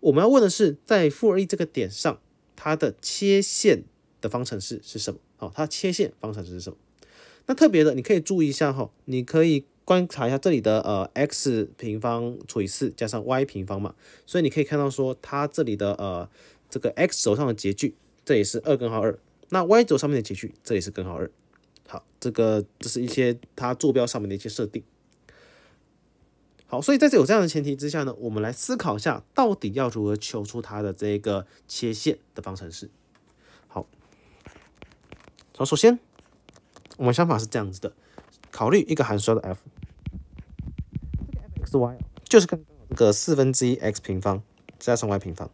Speaker 1: 我们要问的是，在负二一这个点上，它的切线的方程式是什么？好，它切线方程式是什么？那特别的，你可以注意一下哈，你可以。观察一下这里的呃，x 平方除以四加上 y 平方嘛，所以你可以看到说它这里的呃，这个 x 轴上的截距这里是二根号二，那 y 轴上面的截距这里是根号二。好，这个这是一些它坐标上面的一些设定。好，所以在这有这样的前提之下呢，我们来思考一下到底要如何求出它的这个切线的方程式。好，好，首先我们想法是这样子的。考虑一个函数的 f，这个 f(x, y) 就是跟这个四分之一 x 平方加上 y 平方。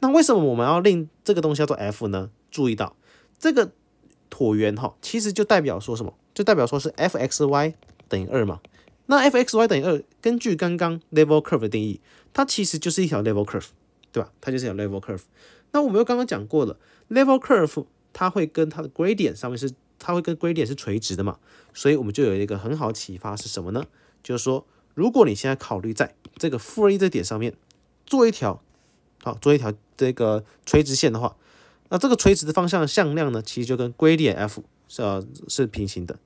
Speaker 1: 那为什么我们要令这个东西叫做 f 呢？注意到这个椭圆哈，其实就代表说什么？就代表说是 f(x, y) 等于二嘛。那 f(x, y) 等于二，根据刚刚 level curve 的定义，它其实就是一条 level curve，对吧？它就是一条 level curve。那我们又刚刚讲过了，level curve 它会跟它的 gradient 上面是。它会跟 gradient 是垂直的嘛？所以我们就有一个很好启发是什么呢？就是说，如果你现在考虑在这个负二一这点上面做一条，好做一条这个垂直线的话，那这个垂直的方向向量呢，其实就跟 gradient f 是是平行的，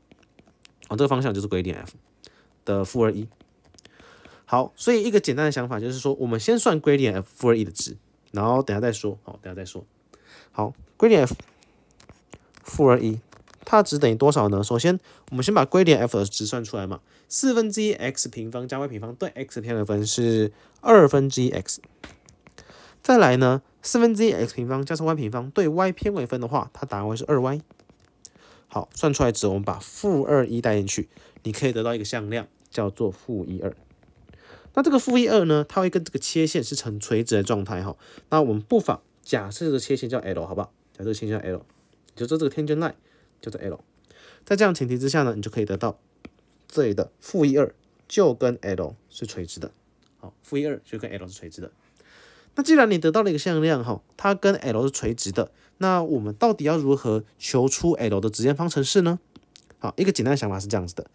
Speaker 1: 往这个方向就是 g 点 f 的负二一。好，所以一个简单的想法就是说，我们先算 gradient f 负二一的值，然后等下再说。好，等下再说。好，gradient f 负二一。它值等于多少呢？首先，我们先把规点 f 的值算出来嘛。四分之一 x 平方加 y 平方对 x 偏微分是二分之一 x，再来呢，四分之一 x 平方加上 y 平方对 y 偏微分的话，它答案会是二 y。好，算出来值，我们把负二一带进去，你可以得到一个向量，叫做负一二。那这个负一二呢，它会跟这个切线是成垂直的状态哈。那我们不妨假设这个切线叫 l 好不好？假设切线叫 l，就做这个天线 line。叫做 l，在这样前提之下呢，你就可以得到这里的负一二就跟 l 是垂直的。好，负一二就跟 l 是垂直的。那既然你得到了一个向量哈，它跟 l 是垂直的，那我们到底要如何求出 l 的直线方程式呢？好，一个简单的想法是这样子的：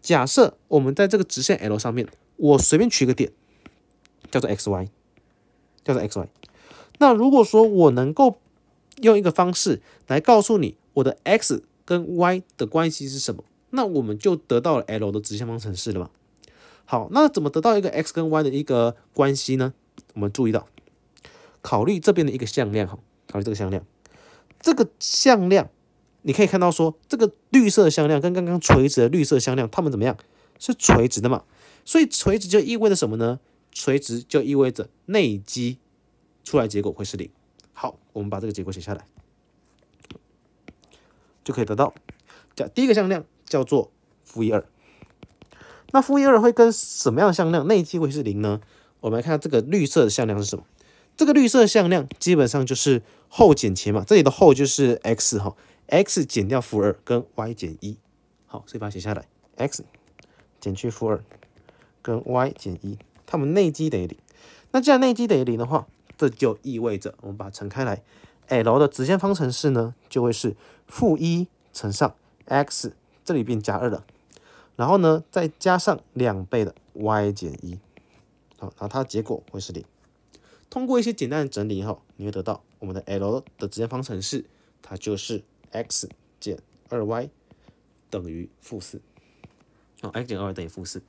Speaker 1: 假设我们在这个直线 l 上面，我随便取一个点叫做 x y，叫做 x y。那如果说我能够用一个方式来告诉你。我的 x 跟 y 的关系是什么？那我们就得到了 l 的直线方程式了嘛。好，那怎么得到一个 x 跟 y 的一个关系呢？我们注意到，考虑这边的一个向量哈，考虑这个向量，这个向量你可以看到说，这个绿色向量跟刚刚垂直的绿色向量，它们怎么样？是垂直的嘛。所以垂直就意味着什么呢？垂直就意味着内积出来结果会是零。好，我们把这个结果写下来。就可以得到，叫第一个向量叫做负一二，那负一二会跟什么样的向量内积会是零呢？我们来看这个绿色的向量是什么？这个绿色向量基本上就是后减前嘛，这里的后就是 x 哈，x 减掉负二跟 y 减一，好，所以把它写下来，x 减去负二跟 y 减一，它们内积等于零。那既然内积等于零的话，这就意味着我们把它乘开来。l 的直线方程式呢，就会是负一乘上 x，这里变加二了，然后呢再加上两倍的 y 减一，好，然后它的结果会是零。通过一些简单的整理以后，你会得到我们的 l 的直线方程式，它就是 x 减二 y 等于负四，好，x 减二 y 等于负四，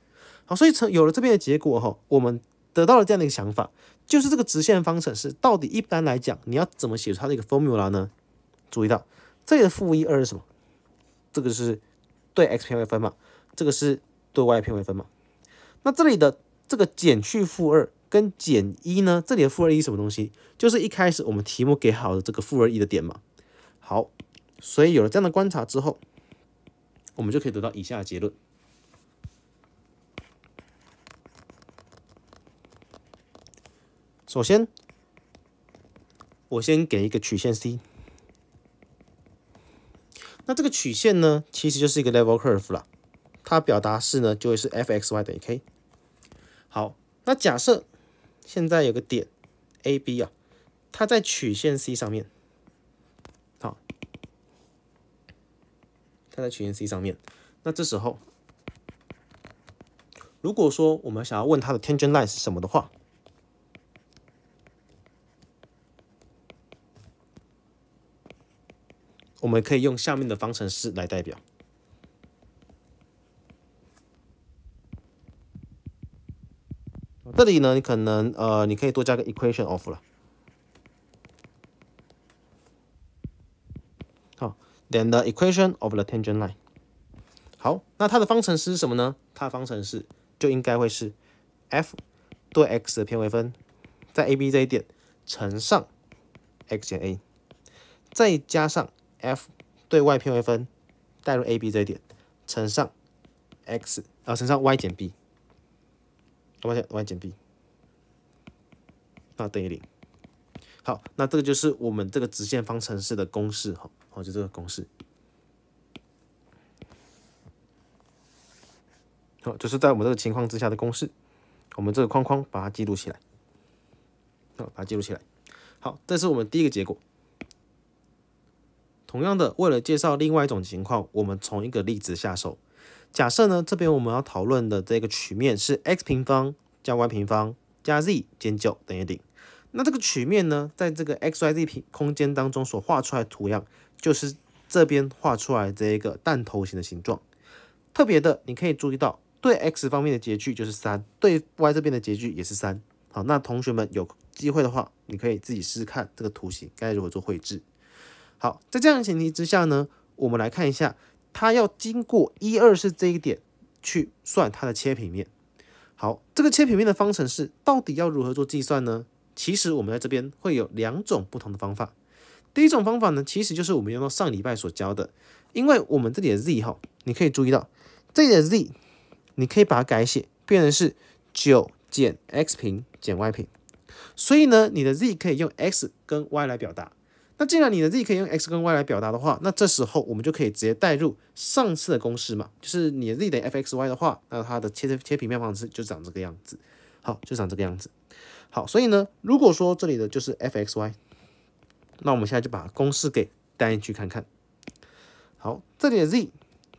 Speaker 1: 好，所以成有了这边的结果后，我们得到了这样的一个想法。就是这个直线方程式，到底一般来讲，你要怎么写出它的一个 formula 呢？注意到这里的负一二是什么？这个是对 x 偏微分嘛，这个是对 y 偏微分嘛。那这里的这个减去负二跟减一呢？这里的负二一什么东西？就是一开始我们题目给好的这个负二一的点嘛。好，所以有了这样的观察之后，我们就可以得到以下的结论。首先，我先给一个曲线 C。那这个曲线呢，其实就是一个 level curve 了，它表达式呢就会是 f(x, y) 等于 k。好，那假设现在有个点 A、B 啊，它在曲线 C 上面。好，它在曲线 C 上面。那这时候，如果说我们想要问它的 tangent line 是什么的话，我们可以用下面的方程式来代表。这里呢，你可能呃，你可以多加个 equation of 了。好，then the equation of the tangent line。好，那它的方程式是什么呢？它的方程式就应该会是 f 对 x 的偏微分，在 a，b 这一点乘上 x 减 a，再加上。f 对外偏微分，代入 ab 这一点，乘上 x，然后乘上 y 减 b，y 减 y 减 b，那等于零。好，那这个就是我们这个直线方程式的公式哈，哦，就这个公式。好，就是在我们这个情况之下的公式，我们这个框框把它记录起来，好，把它记录起来。好，这是我们第一个结果。同样的，为了介绍另外一种情况，我们从一个例子下手。假设呢，这边我们要讨论的这个曲面是 x 平方加 y 平方加 z 减九等于零。那这个曲面呢，在这个 x y z 空间当中所画出来的图样，就是这边画出来这一个弹头形的形状。特别的，你可以注意到，对 x 方面的截距就是三，对 y 这边的截距也是三。好，那同学们有机会的话，你可以自己试试看这个图形该如何做绘制。好，在这样的前提之下呢，我们来看一下，它要经过一二是这一点去算它的切平面。好，这个切平面的方程式到底要如何做计算呢？其实我们在这边会有两种不同的方法。第一种方法呢，其实就是我们用到上礼拜所教的，因为我们这里的 z 哈，你可以注意到这里的 z，你可以把它改写变成是九减 x 平减 y 平，所以呢，你的 z 可以用 x 跟 y 来表达。那既然你的 z 可以用 x 跟 y 来表达的话，那这时候我们就可以直接代入上次的公式嘛，就是你的 z 等于 f(x, y) 的话，那它的切切切平面方程就长这个样子，好，就长这个样子。好，所以呢，如果说这里的就是 f(x, y)，那我们现在就把公式给带进去看看。好，这里的 z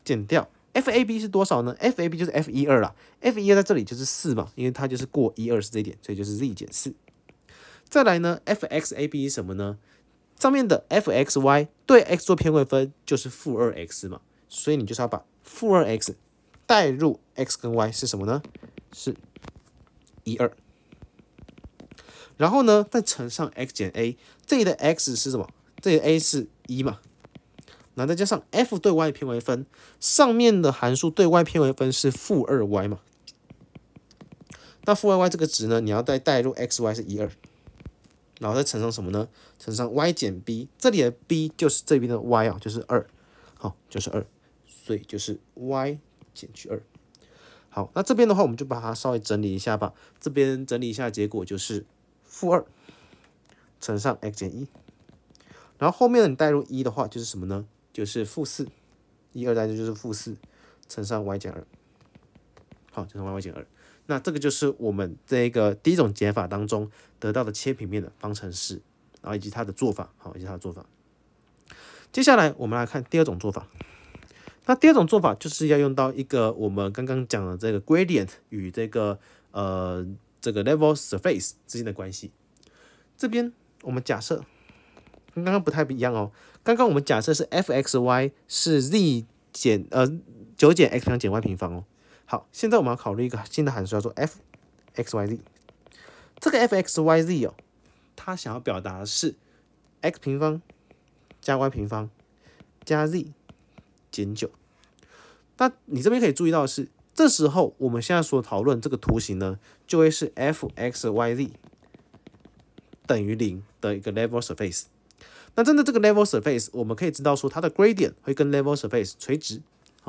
Speaker 1: 减掉 f(a, b) 是多少呢？f(a, b) 就是 f 一二啦 f 一二在这里就是四嘛，因为它就是过一二是这一点，所以就是 z 减四。再来呢，f(x, a, b) 是什么呢？上面的 f(x, y) 对 x 做偏微分就是负二 x 嘛，所以你就是要把负二 x 代入 x 跟 y 是什么呢？是一二，然后呢再乘上 x 减 a，这里的 x 是什么？这里 a 是一嘛，那再加上 f 对 y 偏微分，上面的函数对 y 偏微分是负二 y 嘛，那负二 y 这个值呢，你要再代入 x, y 是一二。然后再乘上什么呢？乘上 y 减 b，这里的 b 就是这边的 y 啊，就是二，好，就是二，所以就是 y 减去二。好，那这边的话，我们就把它稍微整理一下吧。这边整理一下，结果就是负二乘上 x 减一。然后后面你代入一的话，就是什么呢？就是负四，一二代入就是负四乘上 y 减二，好，就是 y 减二。那这个就是我们这一个第一种解法当中得到的切平面的方程式，然后以及它的做法，好，以及它的做法。接下来我们来看第二种做法。那第二种做法就是要用到一个我们刚刚讲的这个 gradient 与这个呃这个 level surface 之间的关系。这边我们假设跟刚刚不太一样哦，刚刚我们假设是 f x y 是 z 减呃九减 x 平方减 y 平方哦。好，现在我们要考虑一个新的函数，叫做 f(x, y, z)。这个 f(x, y, z) 哦，它想要表达的是 x 平方加 y 平方加 z 减九。那你这边可以注意到的是，这时候我们现在所讨论这个图形呢，就会是 f(x, y, z) 等于零的一个 level surface。那针对这个 level surface，我们可以知道说它的 gradient 会跟 level surface 垂直。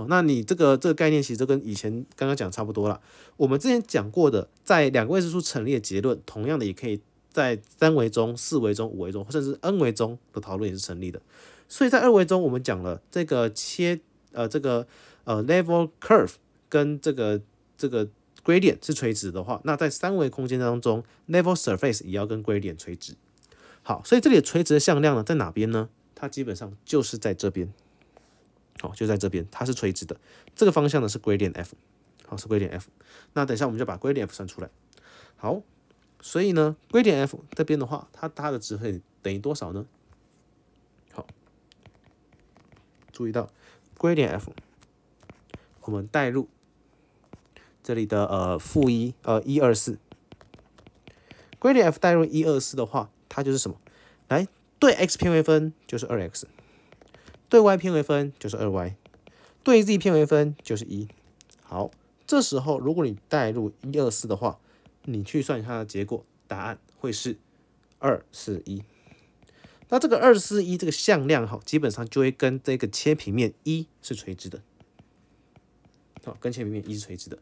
Speaker 1: 那你这个这个概念其实跟以前刚刚讲差不多了。我们之前讲过的，在两个未知数成立的结论，同样的也可以在三维中、四维中、五维中，甚至 n 维中的讨论也是成立的。所以在二维中，我们讲了这个切呃这个呃 level curve 跟这个这个 gradient 是垂直的话，那在三维空间当中，level surface 也要跟 gradient 垂直。好，所以这里垂直的向量呢在哪边呢？它基本上就是在这边。好，就在这边，它是垂直的。这个方向呢是归点 F，好，是归点 F。那等一下我们就把归点 F 算出来。好，所以呢，归点 F 这边的话，它它的值会等于多少呢？好，注意到归点 F，我们代入这里的呃负一呃一二四。归点 F 代入一二四的话，它就是什么？来，对 x 偏微分就是二 x。对 Y 偏为分就是二 y，对 Z 偏为分就是一。好，这时候如果你代入一二四的话，你去算一下的结果，答案会是二四一。那这个二四一这个向量哈，基本上就会跟这个切平面一是垂直的，好，跟切平面一是垂直的。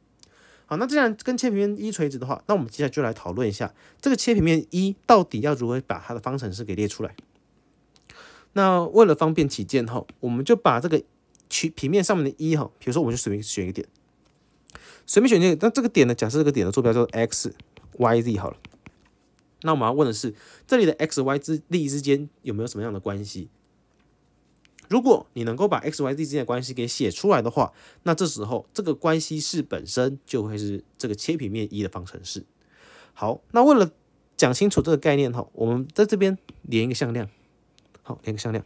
Speaker 1: 好，那既然跟切平面一垂直的话，那我们接下来就来讨论一下这个切平面一到底要如何把它的方程式给列出来。那为了方便起见，哈，我们就把这个曲平面上面的一，哈，比如说我们就随便选一个点，随便选一个，那这个点呢，假设这个点的坐标叫做 x y z 好了。那我们要问的是，这里的 x y 之力之间有没有什么样的关系？如果你能够把 x y z 之间的关系给写出来的话，那这时候这个关系式本身就会是这个切平面一的方程式。好，那为了讲清楚这个概念，哈，我们在这边连一个向量。好，连个向量，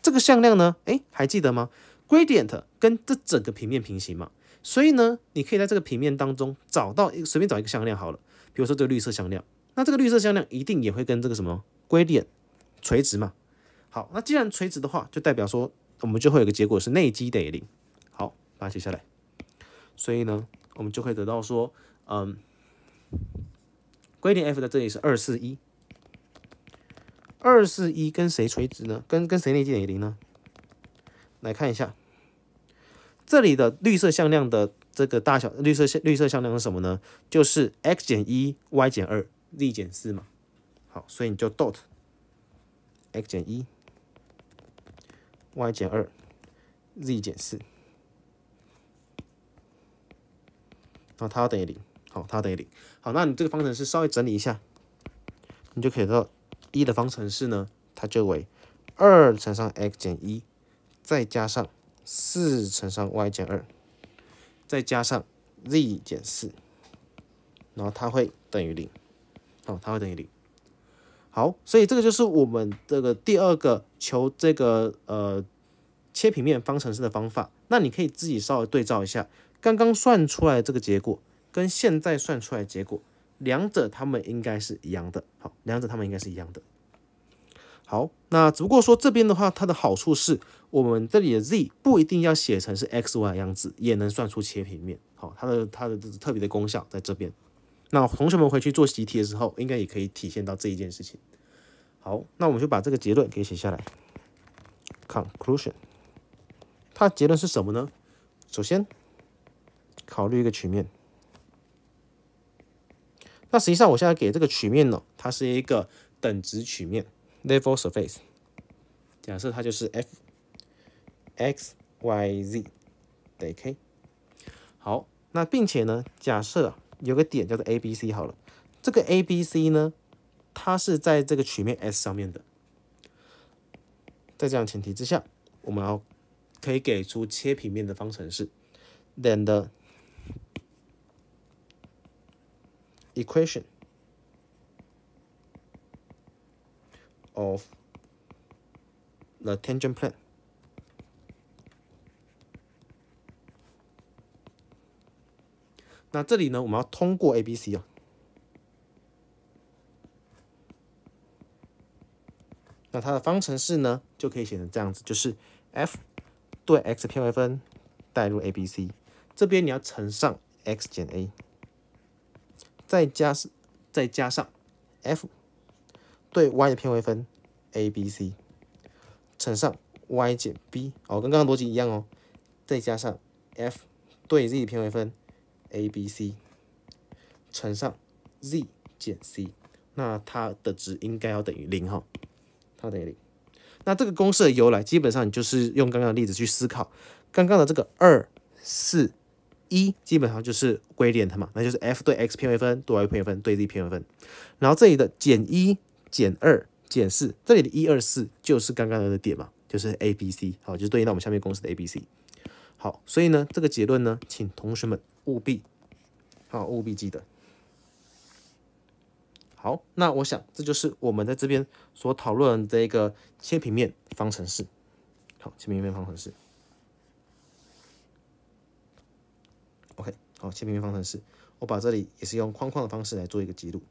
Speaker 1: 这个向量呢，哎，还记得吗？Gradient 跟这整个平面平行嘛，所以呢，你可以在这个平面当中找到一个随便找一个向量好了，比如说这个绿色向量，那这个绿色向量一定也会跟这个什么 Gradient 垂直嘛。好，那既然垂直的话，就代表说我们就会有个结果是内积等于零。好，把它写下来。所以呢，我们就会得到说，嗯，Gradient f 的这里是二四一。二四一跟谁垂直呢？跟跟谁内积等于零呢？来看一下，这里的绿色向量的这个大小，绿色向绿色向量是什么呢？就是 x 减一，y 减二，z 减四嘛。好，所以你就 dot x 减一，y 减二，z 减四，那它要等于零。好，它要等于零。好，那你这个方程式稍微整理一下，你就可以到。一的方程式呢，它就为二乘上 x 减一，再加上四乘上 y 减二，再加上 z 减四，然后它会等于零。哦，它会等于零。好，所以这个就是我们这个第二个求这个呃切平面方程式的方法。那你可以自己稍微对照一下，刚刚算出来这个结果跟现在算出来结果。两者它们应该是一样的，好，两者它们应该是一样的，好，那只不过说这边的话，它的好处是我们这里的 z 不一定要写成是 x y 样子，也能算出切平面，好，它的它的特别的功效在这边，那同学们回去做习题的时候，应该也可以体现到这一件事情，好，那我们就把这个结论给写下来，Conclusion，它的结论是什么呢？首先考虑一个曲面。那实际上，我现在给这个曲面呢，它是一个等值曲面 （level surface）。假设它就是 f(x, y, z) 等于 k。好，那并且呢，假设有个点叫做 A、B、C 好了，这个 A、B、C 呢，它是在这个曲面 S 上面的。在这样前提之下，我们要可以给出切平面的方程式，then the equation of the tangent plane。那这里呢，我们要通过 A、B、C 啊。那它的方程式呢，就可以写成这样子，就是 f 对 x 偏 y 分，代入 A、B、C 这边，你要乘上 x 减 a。再加是，再加上 f 对 y 的偏微分 a b c 乘上 y 减 b 哦，跟刚刚逻辑一样哦。再加上 f 对 z 的偏微分 a b c 乘上 z 减 c，那它的值应该要等于零哈，它等于零。那这个公式的由来，基本上你就是用刚刚的例子去思考，刚刚的这个二四。一基本上就是归点的嘛，那就是 f 对 x 偏微分，对 y 偏微分，对 z 偏微分。然后这里的减一、减二、减四，这里的一二四就是刚刚的点嘛，就是 A、B、C，好，就是对应到我们下面公式的 A、B、C。好，所以呢，这个结论呢，请同学们务必，好，务必记得。好，那我想这就是我们在这边所讨论的一个切平面方程式。好，切平面方程式。好，切平面方程式，我把这里也是用框框的方式来做一个记录。